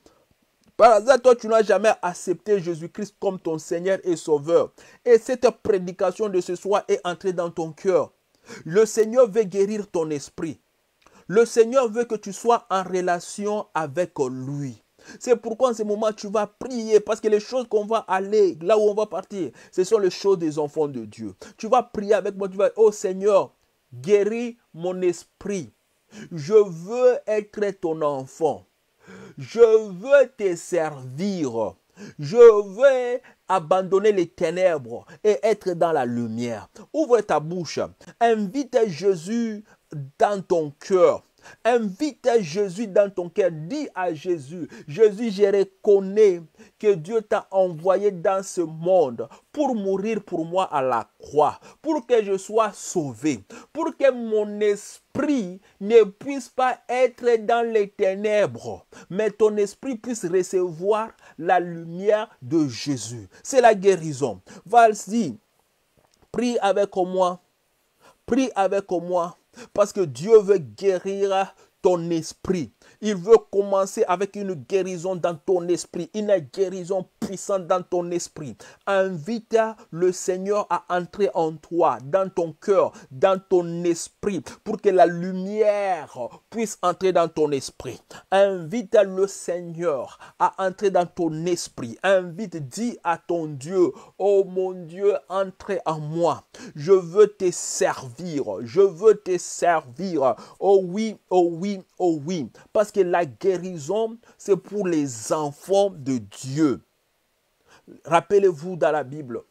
Par hasard, toi, tu n'as jamais accepté Jésus-Christ comme ton Seigneur et Sauveur. Et cette prédication de ce soir est entrée dans ton cœur. Le Seigneur veut guérir ton esprit. Le Seigneur veut que tu sois en relation avec lui. C'est pourquoi en ce moment, tu vas prier parce que les choses qu'on va aller, là où on va partir, ce sont les choses des enfants de Dieu. Tu vas prier avec moi, tu vas, oh Seigneur, guéris mon esprit. Je veux être ton enfant. Je veux te servir. Je veux abandonner les ténèbres et être dans la lumière. Ouvre ta bouche. Invite Jésus dans ton cœur. Invite Jésus dans ton cœur. Dis à Jésus, Jésus, je reconnais que Dieu t'a envoyé dans ce monde pour mourir pour moi à la croix, pour que je sois sauvé, pour que mon esprit ne puisse pas être dans les ténèbres, mais ton esprit puisse recevoir la lumière de Jésus. C'est la guérison. Vas-y, prie avec moi. Prie avec moi. Parce que Dieu veut guérir ton esprit. Il veut commencer avec une guérison dans ton esprit, une guérison puissante dans ton esprit. Invite le Seigneur à entrer en toi, dans ton cœur, dans ton esprit, pour que la lumière puisse entrer dans ton esprit. Invite le Seigneur à entrer dans ton esprit. Invite, dis à ton Dieu, oh mon Dieu, entrez en moi. Je veux te servir. Je veux te servir. Oh oui, oh oui, oh oui. Parce que la guérison, c'est pour les enfants de Dieu. Rappelez-vous dans la Bible,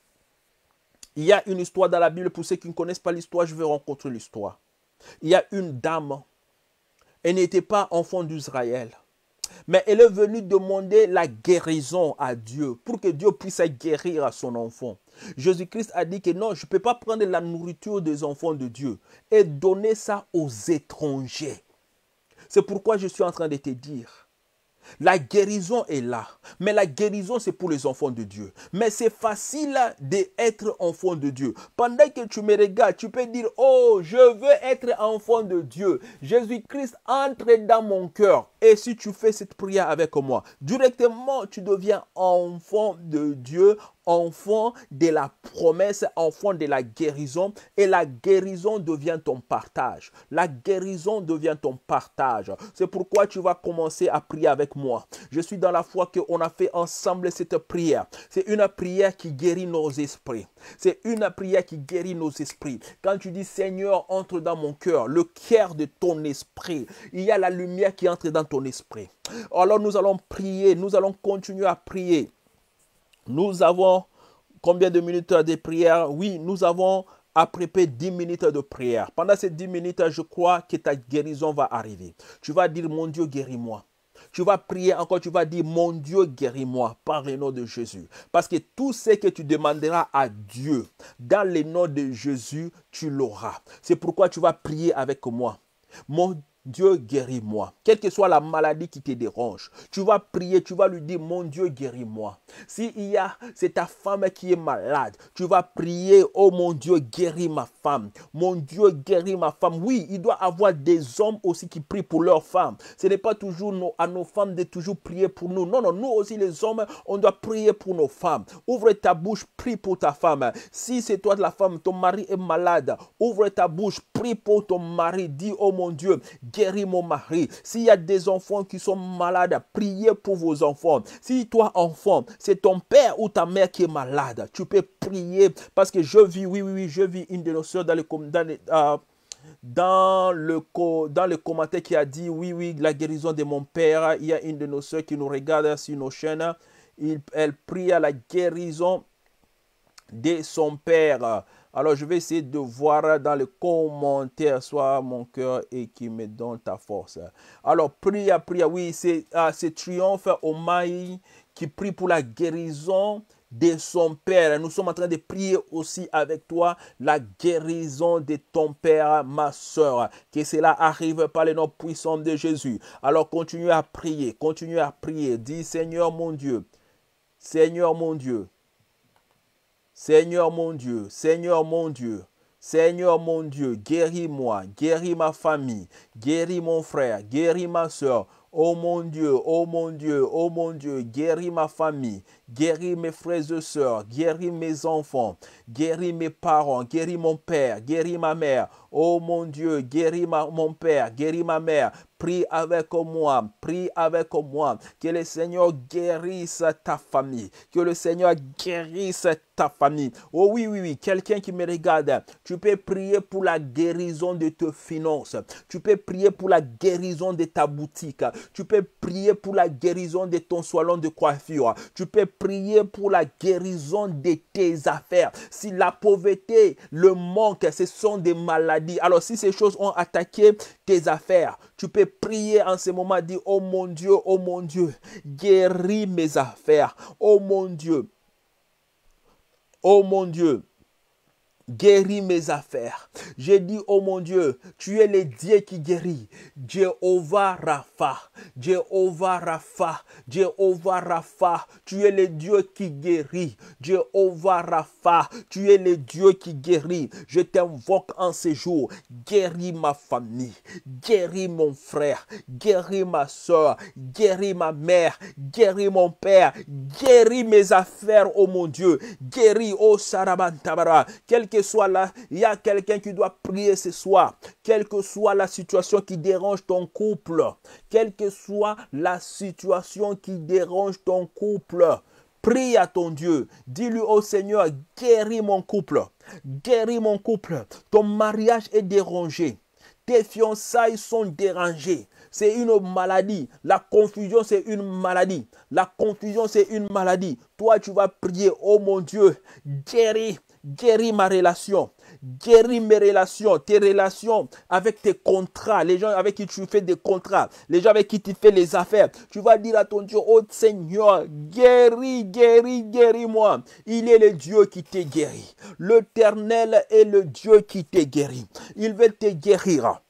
il y a une histoire dans la Bible, pour ceux qui ne connaissent pas l'histoire, je vais rencontrer l'histoire. Il y a une dame, elle n'était pas enfant d'Israël, mais elle est venue demander la guérison à Dieu, pour que Dieu puisse guérir à son enfant. Jésus-Christ a dit que non, je ne peux pas prendre la nourriture des enfants de Dieu et donner ça aux étrangers. C'est pourquoi je suis en train de te dire, la guérison est là, mais la guérison c'est pour les enfants de Dieu. Mais c'est facile d'être enfant de Dieu. Pendant que tu me regardes, tu peux dire, oh, je veux être enfant de Dieu. Jésus-Christ entre dans mon cœur. Et si tu fais cette prière avec moi, directement tu deviens enfant de Dieu, enfant de la promesse, enfant de la guérison, et la guérison devient ton partage. La guérison devient ton partage. C'est pourquoi tu vas commencer à prier avec moi. Je suis dans la foi qu'on a fait ensemble cette prière. C'est une prière qui guérit nos esprits. C'est une prière qui guérit nos esprits. Quand tu dis Seigneur, entre dans mon cœur, le cœur de ton esprit, il y a la lumière qui entre dans ton esprit. Alors nous allons prier, nous allons continuer à prier. Nous avons combien de minutes de prière Oui, nous avons à préparer 10 minutes de prière. Pendant ces 10 minutes, je crois que ta guérison va arriver. Tu vas dire, mon Dieu, guéris-moi. Tu vas prier encore, tu vas dire, mon Dieu, guéris-moi par le nom de Jésus. Parce que tout ce que tu demanderas à Dieu, dans le nom de Jésus, tu l'auras. C'est pourquoi tu vas prier avec moi. Mon Dieu guéris-moi. Quelle que soit la maladie qui te dérange, tu vas prier, tu vas lui dire, mon Dieu guéris-moi. Si il y a, c'est ta femme qui est malade, tu vas prier, oh mon Dieu guéris ma femme. Mon Dieu guéris ma femme. Oui, il doit avoir des hommes aussi qui prient pour leurs femmes. Ce n'est pas toujours à nos femmes de toujours prier pour nous. Non, non, nous aussi les hommes, on doit prier pour nos femmes. Ouvre ta bouche, prie pour ta femme. Si c'est toi la femme, ton mari est malade, ouvre ta bouche, prie pour ton mari. Dis, oh mon Dieu, guéris mon mari. S'il y a des enfants qui sont malades, priez pour vos enfants. Si toi, enfant, c'est ton père ou ta mère qui est malade, tu peux prier parce que je vis, oui, oui, oui, je vis une de nos soeurs dans le dans euh, dans le, dans le commentaire qui a dit oui, oui, la guérison de mon père, il y a une de nos soeurs qui nous regarde sur nos chaînes. Il, elle prie à la guérison de son père. Alors, je vais essayer de voir dans les commentaires, soit mon cœur et qui me donne ta force. Alors, prie, prie. oui, ah, c'est triomphe au qui prie pour la guérison de son Père. Nous sommes en train de prier aussi avec toi la guérison de ton Père, ma soeur. Que cela arrive par le nom puissant de Jésus. Alors continue à prier, continue à prier. Dis Seigneur mon Dieu, Seigneur mon Dieu, Seigneur mon Dieu, Seigneur mon Dieu, Seigneur mon Dieu, guéris-moi, guéris ma famille, guéris mon frère, guéris ma soeur. Oh mon Dieu, oh mon Dieu, oh mon Dieu, guéris ma famille, guéris mes frères et sœurs, guéris mes enfants, guéris mes parents, guéris mon père, guéris ma mère. Oh mon Dieu, guéris ma, mon père, guéris ma mère. Prie avec moi, prie avec moi. Que le Seigneur guérisse ta famille, que le Seigneur guérisse ta famille. Oh oui, oui, oui, quelqu'un qui me regarde, tu peux prier pour la guérison de tes finances. Tu peux prier pour la guérison de ta boutique. Tu peux prier pour la guérison de ton salon de coiffure. Tu peux prier pour la guérison de tes affaires. Si la pauvreté, le manque, ce sont des maladies. Alors si ces choses ont attaqué tes affaires, tu peux prier en ce moment, dire, oh mon Dieu, oh mon Dieu, guéris mes affaires. Oh mon Dieu, oh mon Dieu, guéris mes affaires. J'ai dit, oh mon Dieu, tu es le Dieu qui guérit. Jehovah Rapha, Jehovah Rapha, Jehovah Rapha, tu es le Dieu qui guérit. Jéhovah Rapha, tu es le Dieu qui guérit. Je t'invoque en ces jours, guéris ma famille, guéris mon frère, guéris ma soeur, guéris ma mère, guéris mon père, guéris mes affaires, oh mon Dieu, guéris, oh Sarabantabara. Quelqu'un soit là, il y a quelqu'un qui doit prier ce soir. Quelle que soit la situation qui dérange ton couple, quelle que soit la situation qui dérange ton couple, prie à ton Dieu. Dis-lui, au oh Seigneur, guéris mon couple. Guéris mon couple. Ton mariage est dérangé. Tes fiançailles sont dérangées. C'est une maladie. La confusion, c'est une maladie. La confusion, c'est une maladie. Toi, tu vas prier, oh mon Dieu, guéris guéris ma relation, guéris mes relations, tes relations avec tes contrats, les gens avec qui tu fais des contrats, les gens avec qui tu fais les affaires. Tu vas dire à ton Dieu, oh Seigneur, guéris, guéris, guéris-moi. Il est le Dieu qui te guérit. L'éternel est le Dieu qui te guérit. Il veut te guérir.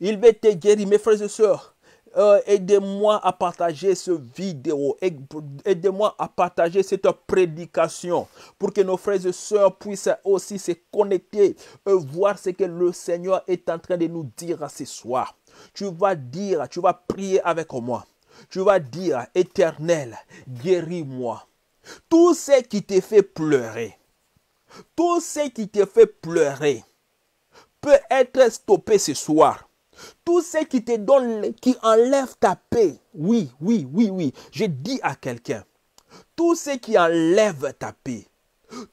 Il veut te guérir, mes frères et sœurs. Euh, aidez-moi à partager ce vidéo. Aidez-moi à partager cette prédication pour que nos frères et sœurs puissent aussi se connecter et voir ce que le Seigneur est en train de nous dire ce soir. Tu vas dire, tu vas prier avec moi. Tu vas dire, éternel, guéris-moi. Tout ce qui te fait pleurer, tout ce qui te fait pleurer peut être stoppé ce soir tout ce qui te qui enlève ta paix. Oui, oui, oui, oui. Je dis à quelqu'un, tout ce qui enlève ta paix,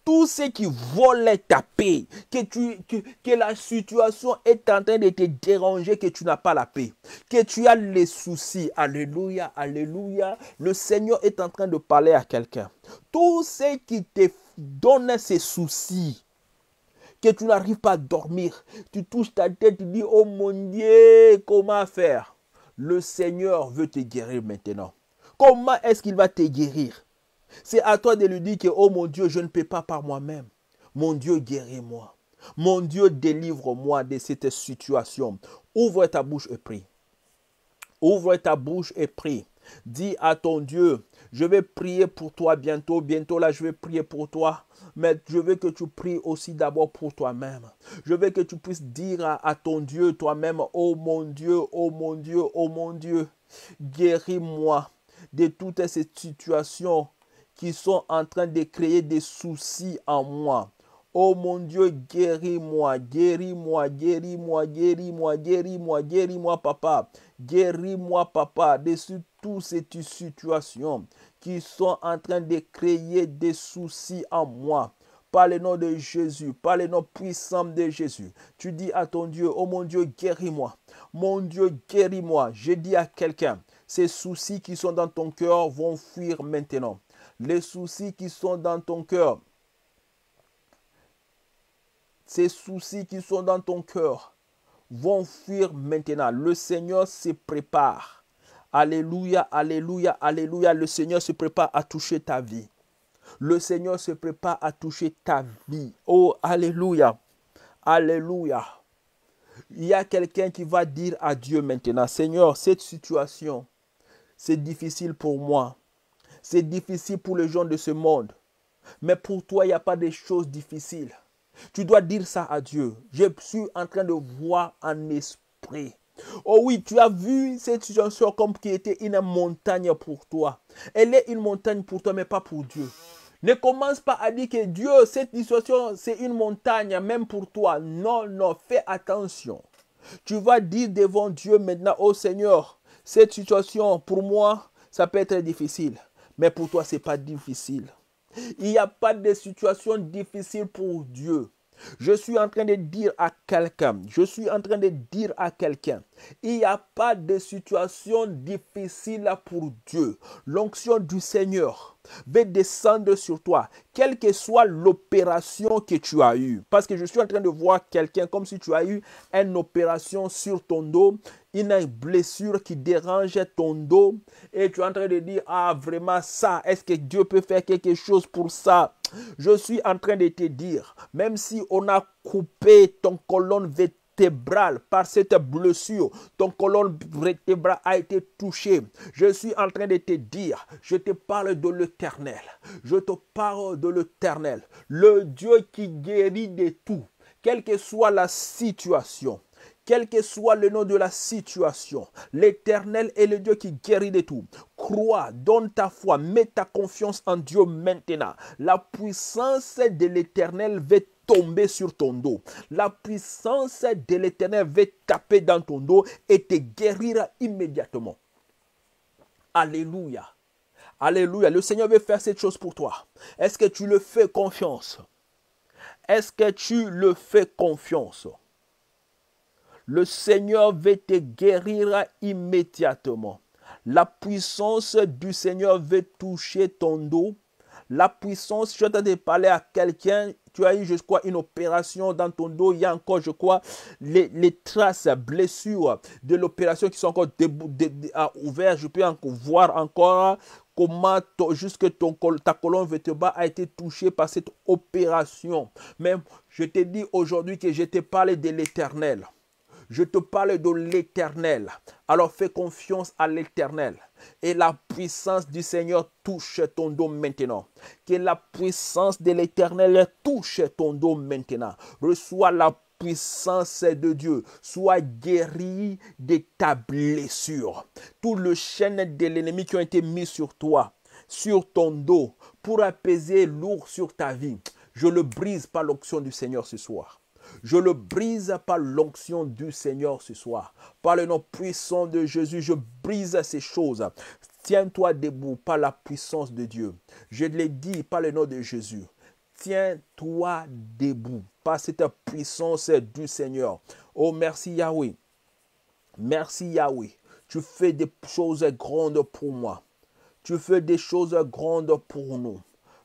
tout ce qui vole ta paix, que, tu, que, la situation est en train de te déranger, que tu n'as pas la paix, que tu as les soucis. Alléluia, alléluia. Le Seigneur est en train de parler à quelqu'un. Tout ce qui te donne ces soucis, que tu n'arrives pas à dormir. Tu touches ta tête, tu dis, oh mon Dieu, comment faire Le Seigneur veut te guérir maintenant. Comment est-ce qu'il va te guérir C'est à toi de lui dire que, oh mon Dieu, je ne peux pas par moi-même. Mon Dieu, guéris-moi. Mon Dieu, délivre-moi de cette situation. Ouvre ta bouche et prie. Ouvre ta bouche et prie. Dis à ton Dieu, je vais prier pour toi bientôt. Bientôt là, je vais prier pour toi. Mais je veux que tu pries aussi d'abord pour toi-même. Je veux que tu puisses dire à, ton Dieu toi-même, oh mon Dieu, oh mon Dieu, oh mon Dieu, guéris-moi de toutes ces situations qui sont en train de créer des soucis en moi. Oh mon Dieu, guéris-moi, guéris-moi, guéris-moi, guéris-moi, guéris-moi, guéris-moi, papa. Guéris-moi, papa, de toutes ces situations qui sont en train de créer des soucis en moi par le nom de Jésus, par le nom puissant de Jésus. Tu dis à ton Dieu, oh mon Dieu, guéris-moi. Mon Dieu, guéris-moi. Je dis à quelqu'un, ces soucis qui sont dans ton cœur vont fuir maintenant. Les soucis qui sont dans ton cœur, ces soucis qui sont dans ton cœur, vont fuir maintenant. Le Seigneur se prépare. Alléluia, alléluia, alléluia. Le Seigneur se prépare à toucher ta vie. Le Seigneur se prépare à toucher ta vie. Oh, alléluia. Alléluia. Il y a quelqu'un qui va dire à Dieu maintenant, Seigneur, cette situation, c'est difficile pour moi. C'est difficile pour les gens de ce monde. Mais pour toi, il n'y a pas de choses difficiles. Tu dois dire ça à Dieu. Je suis en train de voir en esprit. Oh oui, tu as vu cette situation comme qui était une montagne pour toi. Elle est une montagne pour toi, mais pas pour Dieu. Ne commence pas à dire que Dieu, cette situation, c'est une montagne, même pour toi. Non, non, fais attention. Tu vas dire devant Dieu maintenant, oh Seigneur, cette situation, pour moi, ça peut être difficile. Mais pour toi, ce n'est pas difficile. Il n'y a pas de situation difficile pour Dieu. Je suis en train de dire à quelqu'un, je suis en train de dire à quelqu'un, il n'y a pas de situation difficile pour Dieu. L'onction du Seigneur, va descendre sur toi, quelle que soit l'opération que tu as eue. Parce que je suis en train de voir quelqu'un comme si tu as eu une opération sur ton dos, une blessure qui dérangeait ton dos, et tu es en train de dire, ah vraiment ça, est-ce que Dieu peut faire quelque chose pour ça Je suis en train de te dire, même si on a coupé ton colonne vétérinaire, par cette blessure. Ton colonne vertébrale a été touchée. Je suis en train de te dire, je te parle de l'éternel. Je te parle de l'éternel. Le Dieu qui guérit de tout, quelle que soit la situation quel que soit le nom de la situation. L'Éternel est le Dieu qui guérit de tout. Crois, donne ta foi, mets ta confiance en Dieu maintenant. La puissance de l'Éternel va tomber sur ton dos. La puissance de l'Éternel va taper dans ton dos et te guérir immédiatement. Alléluia. Alléluia. Le Seigneur veut faire cette chose pour toi. Est-ce que tu le fais confiance Est-ce que tu le fais confiance Le Seigneur veut te guérir immédiatement. La puissance du Seigneur veut toucher ton dos. La puissance, je suis en train à quelqu'un tu as eu, je crois, une opération dans ton dos. Il y a encore, je crois, les, traces, blessures de l'opération qui sont encore ah, ouvertes. Je peux encore voir encore comment jusque ton, ta colonne vertébrale a été touchée par cette opération. Même, je t'ai dit aujourd'hui que je t'ai parlé de l'éternel. Je te parle de l'éternel. Alors fais confiance à l'éternel. Et la puissance du Seigneur touche ton dos maintenant. Que la puissance de l'éternel touche ton dos maintenant. Reçois la puissance de Dieu. Sois guéri de ta blessure. Tout le chêne de l'ennemi qui ont été mis sur toi, sur ton dos, pour apaiser lourd sur ta vie. Je le brise par l'onction du Seigneur ce soir. Je le brise par l'onction du Seigneur ce soir. Par le nom puissant de Jésus, je brise ces choses. Tiens-toi debout par la puissance de Dieu. Je l'ai dit par le nom de Jésus. Tiens-toi debout par cette puissance du Seigneur. Oh, merci Yahweh. Merci Yahweh. Tu fais des choses grandes pour moi. Tu fais des choses grandes pour nous.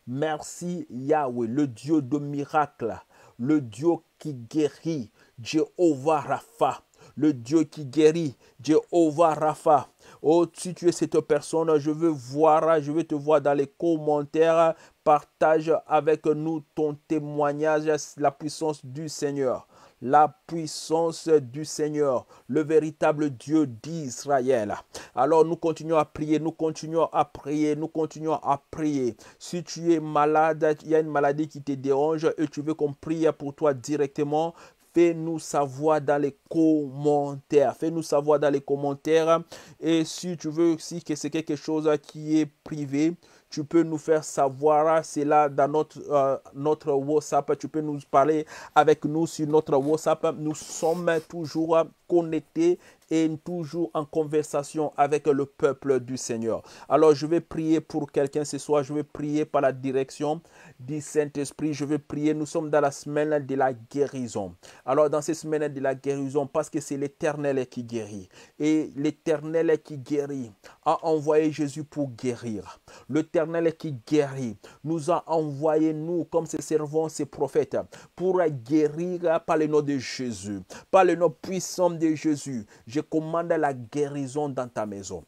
Merci Yahweh, le Dieu de miracles, le Dieu qui guérit, Jéhovah Rapha, le Dieu qui guérit, Jéhovah Rapha. Oh, si tu es cette personne, je veux voir, je veux te voir dans les commentaires. Partage avec nous ton témoignage, la puissance du Seigneur la puissance du Seigneur, le véritable Dieu d'Israël. Alors nous continuons à prier, nous continuons à prier, nous continuons à prier. Si tu es malade, il y a une maladie qui te dérange et tu veux qu'on prie pour toi directement, fais-nous savoir dans les commentaires. Fais-nous savoir dans les commentaires. Et si tu veux aussi que c'est quelque chose qui est privé, tu peux nous faire savoir hein, cela dans notre, euh, notre WhatsApp. Tu peux nous parler avec nous sur notre WhatsApp. Nous sommes toujours hein, connectés et toujours en conversation avec le peuple du Seigneur. Alors je vais prier pour quelqu'un ce soir, je vais prier par la direction du Saint-Esprit, je vais prier, nous sommes dans la semaine de la guérison. Alors dans cette semaine de la guérison, parce que c'est l'Éternel qui guérit, et l'Éternel qui guérit a envoyé Jésus pour guérir. L'Éternel qui guérit nous a envoyé, nous, comme ses servants, ses prophètes, pour guérir par le nom de Jésus, par le nom puissant de Jésus commande la guérison dans ta maison.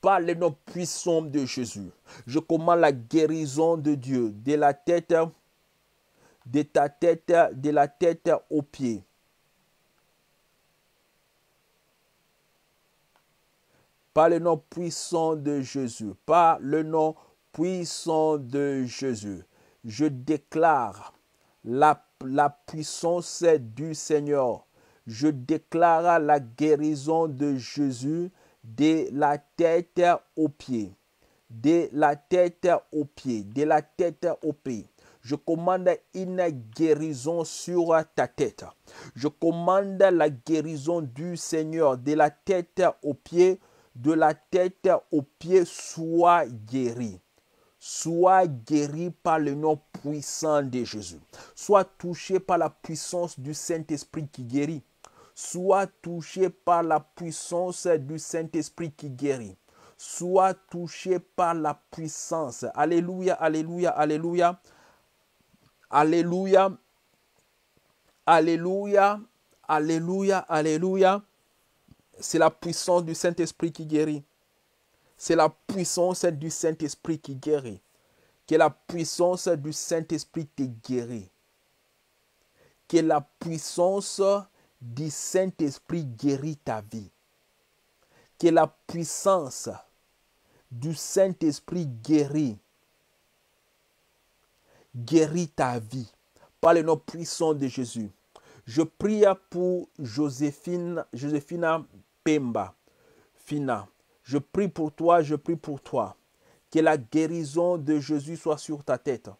Par le nom puissant de Jésus, je commande la guérison de Dieu de la tête, de ta tête, de la tête aux pieds. Par le nom puissant de Jésus, par le nom puissant de Jésus, je déclare la, la puissance du Seigneur je déclare la guérison de Jésus de la tête aux pieds. De la tête aux pieds. De la tête aux pieds. Je commande une guérison sur ta tête. Je commande la guérison du Seigneur de la tête aux pieds. De la tête aux pieds, sois guéri. Sois guéri par le nom puissant de Jésus. Sois touché par la puissance du Saint-Esprit qui guérit. Sois touché par la puissance du Saint-Esprit qui guérit. Sois touché par la puissance. Alléluia, alléluia, alléluia. Alléluia. Alléluia. Alléluia, alléluia. C'est la puissance du Saint-Esprit qui guérit. C'est la puissance du Saint-Esprit qui guérit. Que la puissance du Saint-Esprit te guérit. Que la puissance du Saint-Esprit guérit ta vie. Que la puissance du Saint-Esprit guérit. Guérit ta vie par le nom puissant de Jésus. Je prie pour Joséphine, Joséphine Pemba. Fina, je prie pour toi, je prie pour toi. Que la guérison de Jésus soit sur ta tête.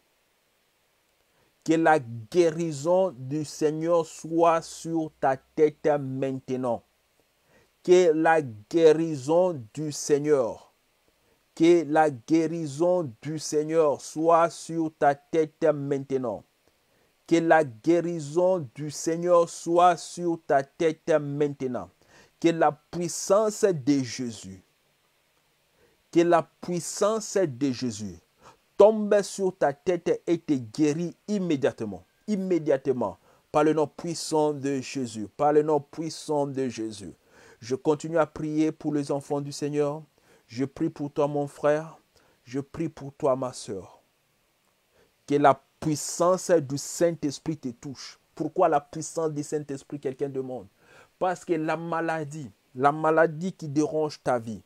Que la guérison du Seigneur soit sur ta tête maintenant. Que la guérison du Seigneur. Que la guérison du Seigneur soit sur ta tête maintenant. Que la guérison du Seigneur soit sur ta tête maintenant. Que la puissance de Jésus. Que la puissance de Jésus tombe sur ta tête et te guérit immédiatement. Immédiatement. Par le nom puissant de Jésus. Par le nom puissant de Jésus. Je continue à prier pour les enfants du Seigneur. Je prie pour toi, mon frère. Je prie pour toi, ma soeur. Que la puissance du Saint-Esprit te touche. Pourquoi la puissance du Saint-Esprit, quelqu'un demande Parce que la maladie, la maladie qui dérange ta vie,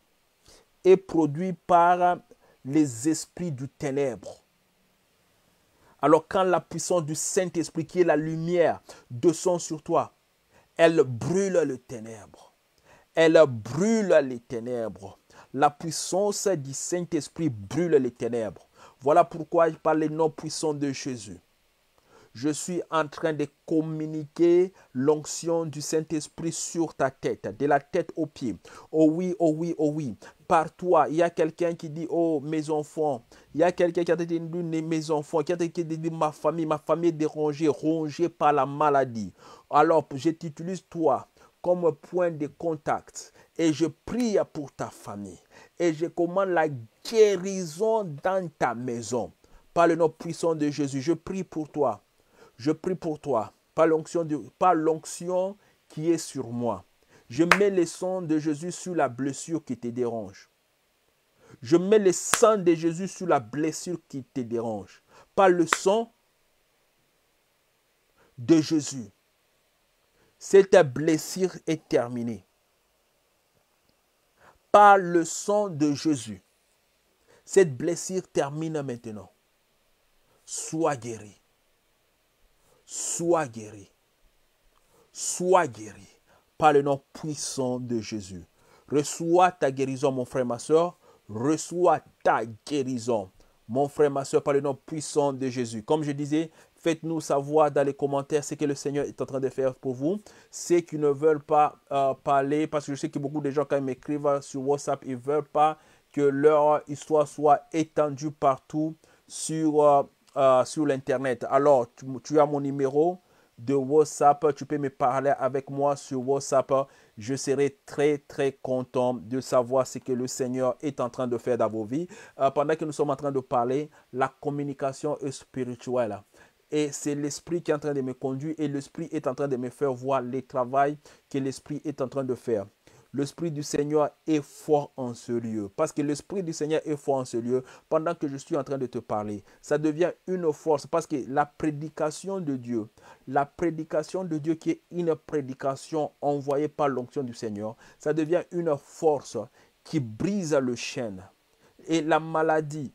est produite par les esprits du ténèbre. Alors quand la puissance du Saint-Esprit, qui est la lumière, descend sur toi, elle brûle le ténèbres. Elle brûle les ténèbres. La puissance du Saint-Esprit brûle les ténèbres. Voilà pourquoi je parle non nom puissant de Jésus je suis en train de communiquer l'onction du Saint-Esprit sur ta tête, de la tête aux pieds. Oh oui, oh oui, oh oui. Par toi, il y a quelqu'un qui dit, oh mes enfants, il y a quelqu'un qui a dit, mes enfants, qui a dit, ma famille, ma famille est dérangée, rongée par la maladie. Alors, je t'utilise toi comme point de contact et je prie pour ta famille et je commande la guérison dans ta maison. Par le nom puissant de Jésus, je prie pour toi je prie pour toi, par l'onction, l'onction qui est sur moi. Je mets le sang de Jésus sur la blessure qui te dérange. Je mets le sang de Jésus sur la blessure qui te dérange. Par le sang de Jésus. Cette blessure est terminée. Par le sang de Jésus. Cette blessure termine maintenant. Sois guéri sois guéri. Sois guéri par le nom puissant de Jésus. Reçois ta guérison, mon frère, ma soeur. Reçois ta guérison, mon frère, ma soeur, par le nom puissant de Jésus. Comme je disais, Faites-nous savoir dans les commentaires ce que le Seigneur est en train de faire pour vous. Ceux qui ne veulent pas euh, parler, parce que je sais que beaucoup de gens, quand ils m'écrivent sur WhatsApp, ils ne veulent pas que leur histoire soit étendue partout sur euh, euh, sur l'Internet. Alors, tu, as mon numéro de WhatsApp. Tu peux me parler avec moi sur WhatsApp. Je serai très, très content de savoir ce que le Seigneur est en train de faire dans vos vies. Euh, pendant que nous sommes en train de parler, la communication est spirituelle. Et c'est l'Esprit qui est en train de me conduire et l'Esprit est en train de me faire voir les travail que l'Esprit est en train de faire l'Esprit du Seigneur est fort en ce lieu. Parce que l'Esprit du Seigneur est fort en ce lieu pendant que je suis en train de te parler. Ça devient une force parce que la prédication de Dieu, la prédication de Dieu qui est une prédication envoyée par l'onction du Seigneur, ça devient une force qui brise le chêne. Et la maladie,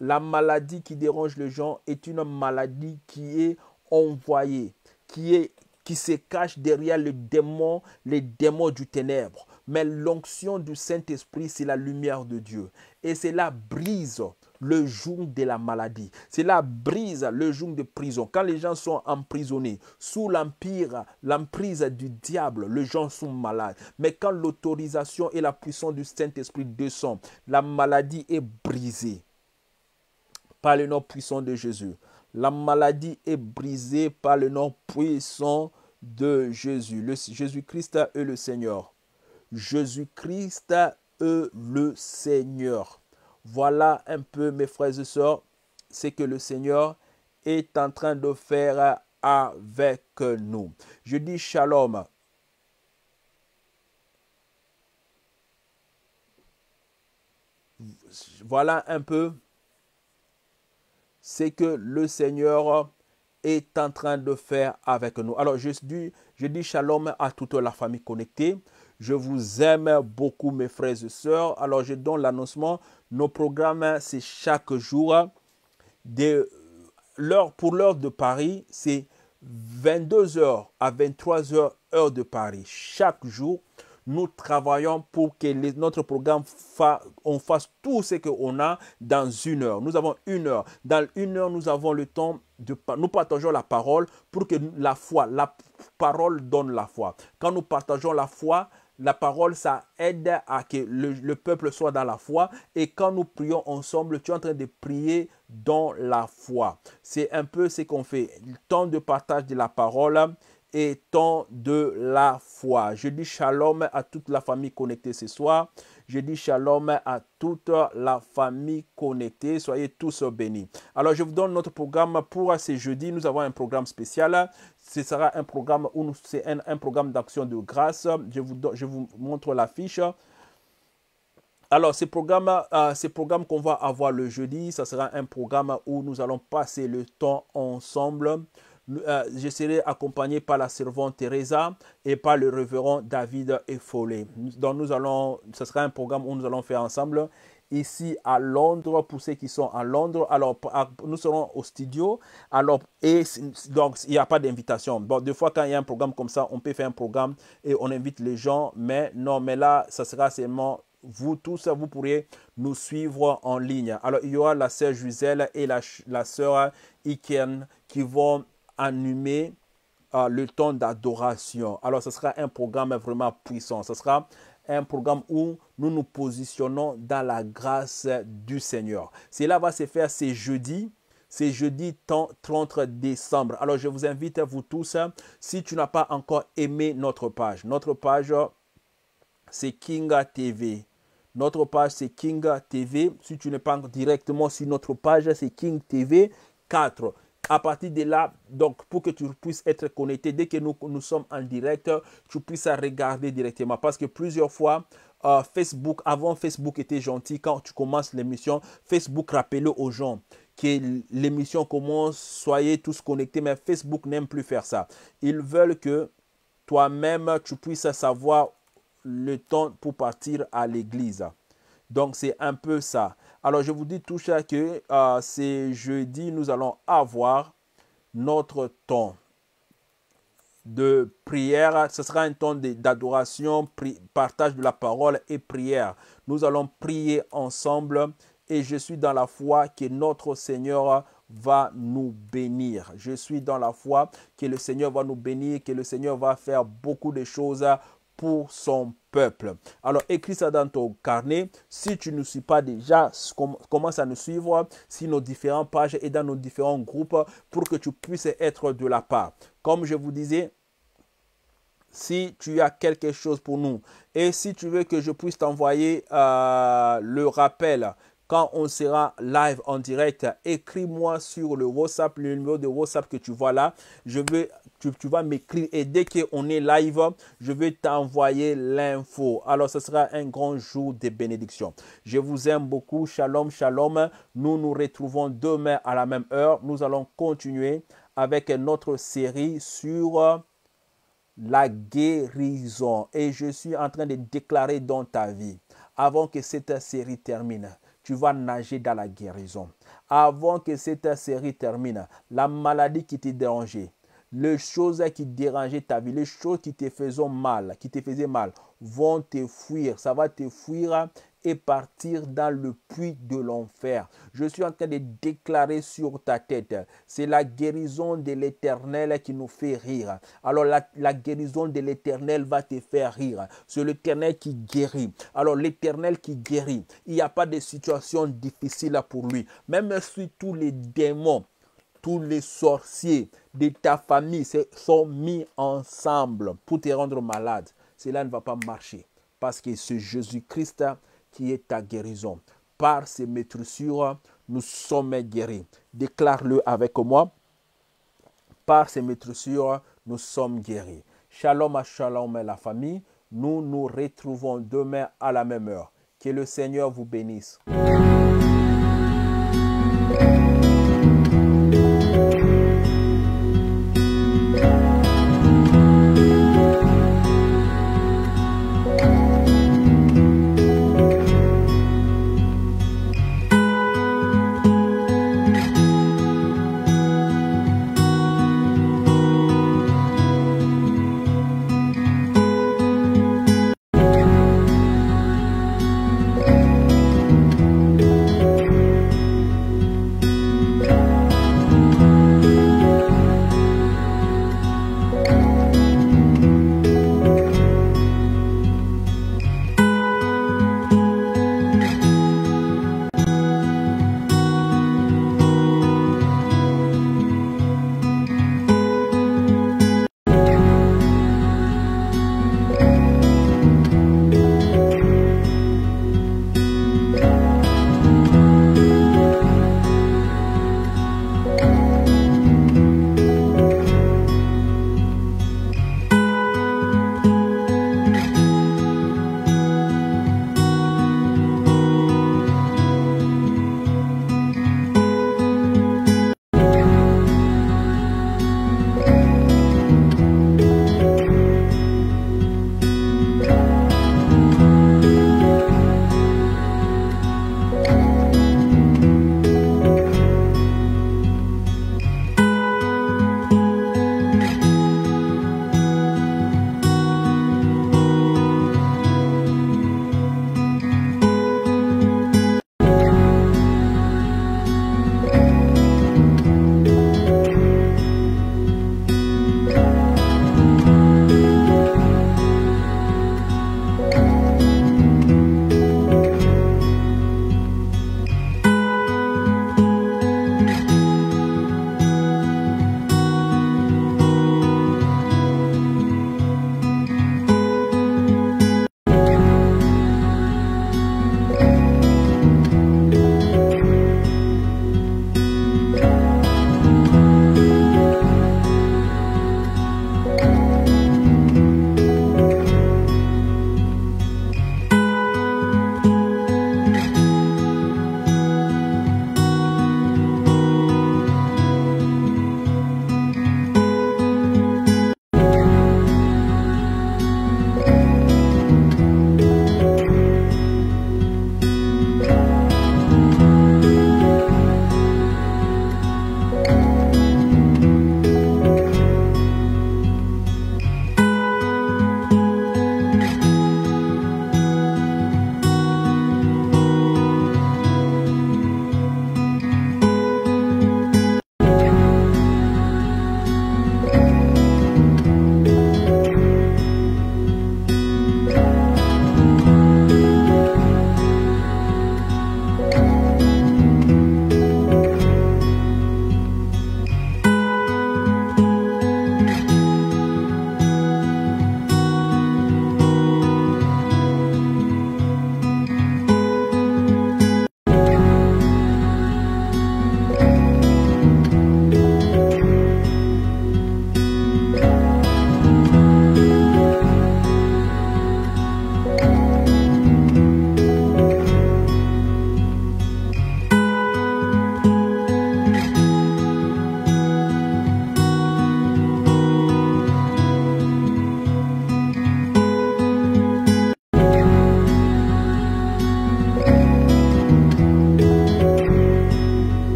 la maladie qui dérange les gens est une maladie qui est envoyée, qui est qui se cache derrière le démon, les démons du ténèbre. Mais l'onction du Saint-Esprit, c'est la lumière de Dieu. Et cela brise le joug de la maladie. Cela brise le joug de prison. Quand les gens sont emprisonnés sous l'empire, l'emprise du diable, les gens sont malades. Mais quand l'autorisation et la puissance du Saint-Esprit descendent, la maladie est brisée par le nom puissant de Jésus. La maladie est brisée par le nom puissant de Jésus. Jésus-Christ est le Seigneur. Jésus-Christ est le Seigneur. Voilà un peu, mes frères et sœurs, ce que le Seigneur est en train de faire avec nous. Je dis shalom. Voilà un peu c'est que le Seigneur est en train de faire avec nous. Alors je dis, je dis shalom à toute la famille connectée. Je vous aime beaucoup mes frères et sœurs. Alors je donne l'annoncement. Nos programmes, c'est chaque jour. De l'heure, pour l'heure de Paris, c'est 22h à 23h heure de Paris. Chaque jour, nous travaillons pour que les, notre programme, on fasse tout ce qu'on a dans une heure. Nous avons une heure. Dans une heure, nous avons le temps de, nous partageons la parole pour que la foi, la parole donne la foi. Quand nous partageons la foi, la parole, ça aide à que le, le, peuple soit dans la foi. Et quand nous prions ensemble, tu es en train de prier dans la foi. C'est un peu ce qu'on fait. Le temps de partage de la parole temps de la foi. Je dis shalom à toute la famille connectée ce soir. Je dis shalom à toute la famille connectée. Soyez tous bénis. Alors, je vous donne notre programme pour ce jeudi. Nous avons un programme spécial. Ce sera un programme, où c'est un, programme d'action de grâce. Je vous, je vous montre l'affiche. Alors, ce programme, euh, ce programme qu'on va avoir le jeudi, ça sera un programme où nous allons passer le temps ensemble. Euh, je serai accompagné par la servante Teresa et par le révérend David Effolé. Donc nous allons, ce sera un programme où nous allons faire ensemble ici à Londres pour ceux qui sont à Londres. Alors, nous serons au studio. Alors, et donc, il n'y a pas d'invitation. Bon, des fois, quand il y a un programme comme ça, on peut faire un programme et on invite les gens. Mais non, mais là, ça sera seulement vous tous, vous pourrez nous suivre en ligne. Alors, il y aura la sœur Gisèle et la, la sœur Iken qui vont animer euh, le temps d'adoration. Alors, ce sera un programme vraiment puissant. Ce sera un programme où nous nous positionnons dans la grâce du Seigneur. Cela va se faire ce jeudi. C'est jeudi 30 décembre. Alors je vous invite, à vous tous, si tu n'as pas encore aimé notre page, notre page, c'est Kinga TV. Notre page, c'est King TV. Si tu n'es pas directement sur notre page, c'est King TV 4 à partir de là, donc pour que tu puisses être connecté, dès que nous, nous sommes en direct, tu puisses regarder directement. Parce que plusieurs fois, euh, Facebook, avant Facebook était gentil, quand tu commences l'émission, Facebook rappelait aux gens que l'émission commence, soyez tous connectés, mais Facebook n'aime plus faire ça. Ils veulent que toi-même, tu puisses savoir le temps pour partir à l'église. Donc c'est un peu ça. Alors je vous dis tout ça que euh, jeudi, nous allons avoir notre temps de prière. Ce sera un temps d'adoration, partage de la parole et prière. Nous allons prier ensemble et je suis dans la foi que notre Seigneur va nous bénir. Je suis dans la foi que le Seigneur va nous bénir, que le Seigneur va faire beaucoup de choses pour son peuple. Alors écris ça dans ton carnet. Si tu ne suis pas déjà, commence à nous suivre sur nos différentes pages et dans nos différents groupes pour que tu puisses être de la part. Comme je vous disais, si tu as quelque chose pour nous et si tu veux que je puisse t'envoyer euh, le rappel quand on sera live en direct, écris-moi sur le WhatsApp, le numéro de WhatsApp que tu vois là. Je vais tu, vas m'écrire et dès qu'on est live, je vais t'envoyer l'info. Alors, ce sera un grand jour de bénédiction. Je vous aime beaucoup. Shalom, shalom. Nous nous retrouvons demain à la même heure. Nous allons continuer avec notre série sur la guérison. Et je suis en train de déclarer dans ta vie, avant que cette série termine, tu vas nager dans la guérison. Avant que cette série termine, la maladie qui t'est dérangée, les choses qui dérangeaient ta vie, les choses qui te faisaient mal, qui te faisaient mal, vont te fuir. Ça va te fuir et partir dans le puits de l'enfer. Je suis en train de déclarer sur ta tête, c'est la guérison de l'éternel qui nous fait rire. Alors la, guérison de l'éternel va te faire rire. C'est l'éternel qui guérit. Alors l'éternel qui guérit, il n'y a pas de situation difficile pour lui. Même si tous les démons tous les sorciers de ta famille sont mis ensemble pour te rendre malade. Cela ne va pas marcher parce que c'est Jésus-Christ qui est ta guérison. Par ses sûrs, nous sommes guéris. Déclare-le avec moi. Par ses sûrs, nous sommes guéris. Shalom à shalom à la famille. Nous nous retrouvons demain à la même heure. Que le Seigneur vous bénisse.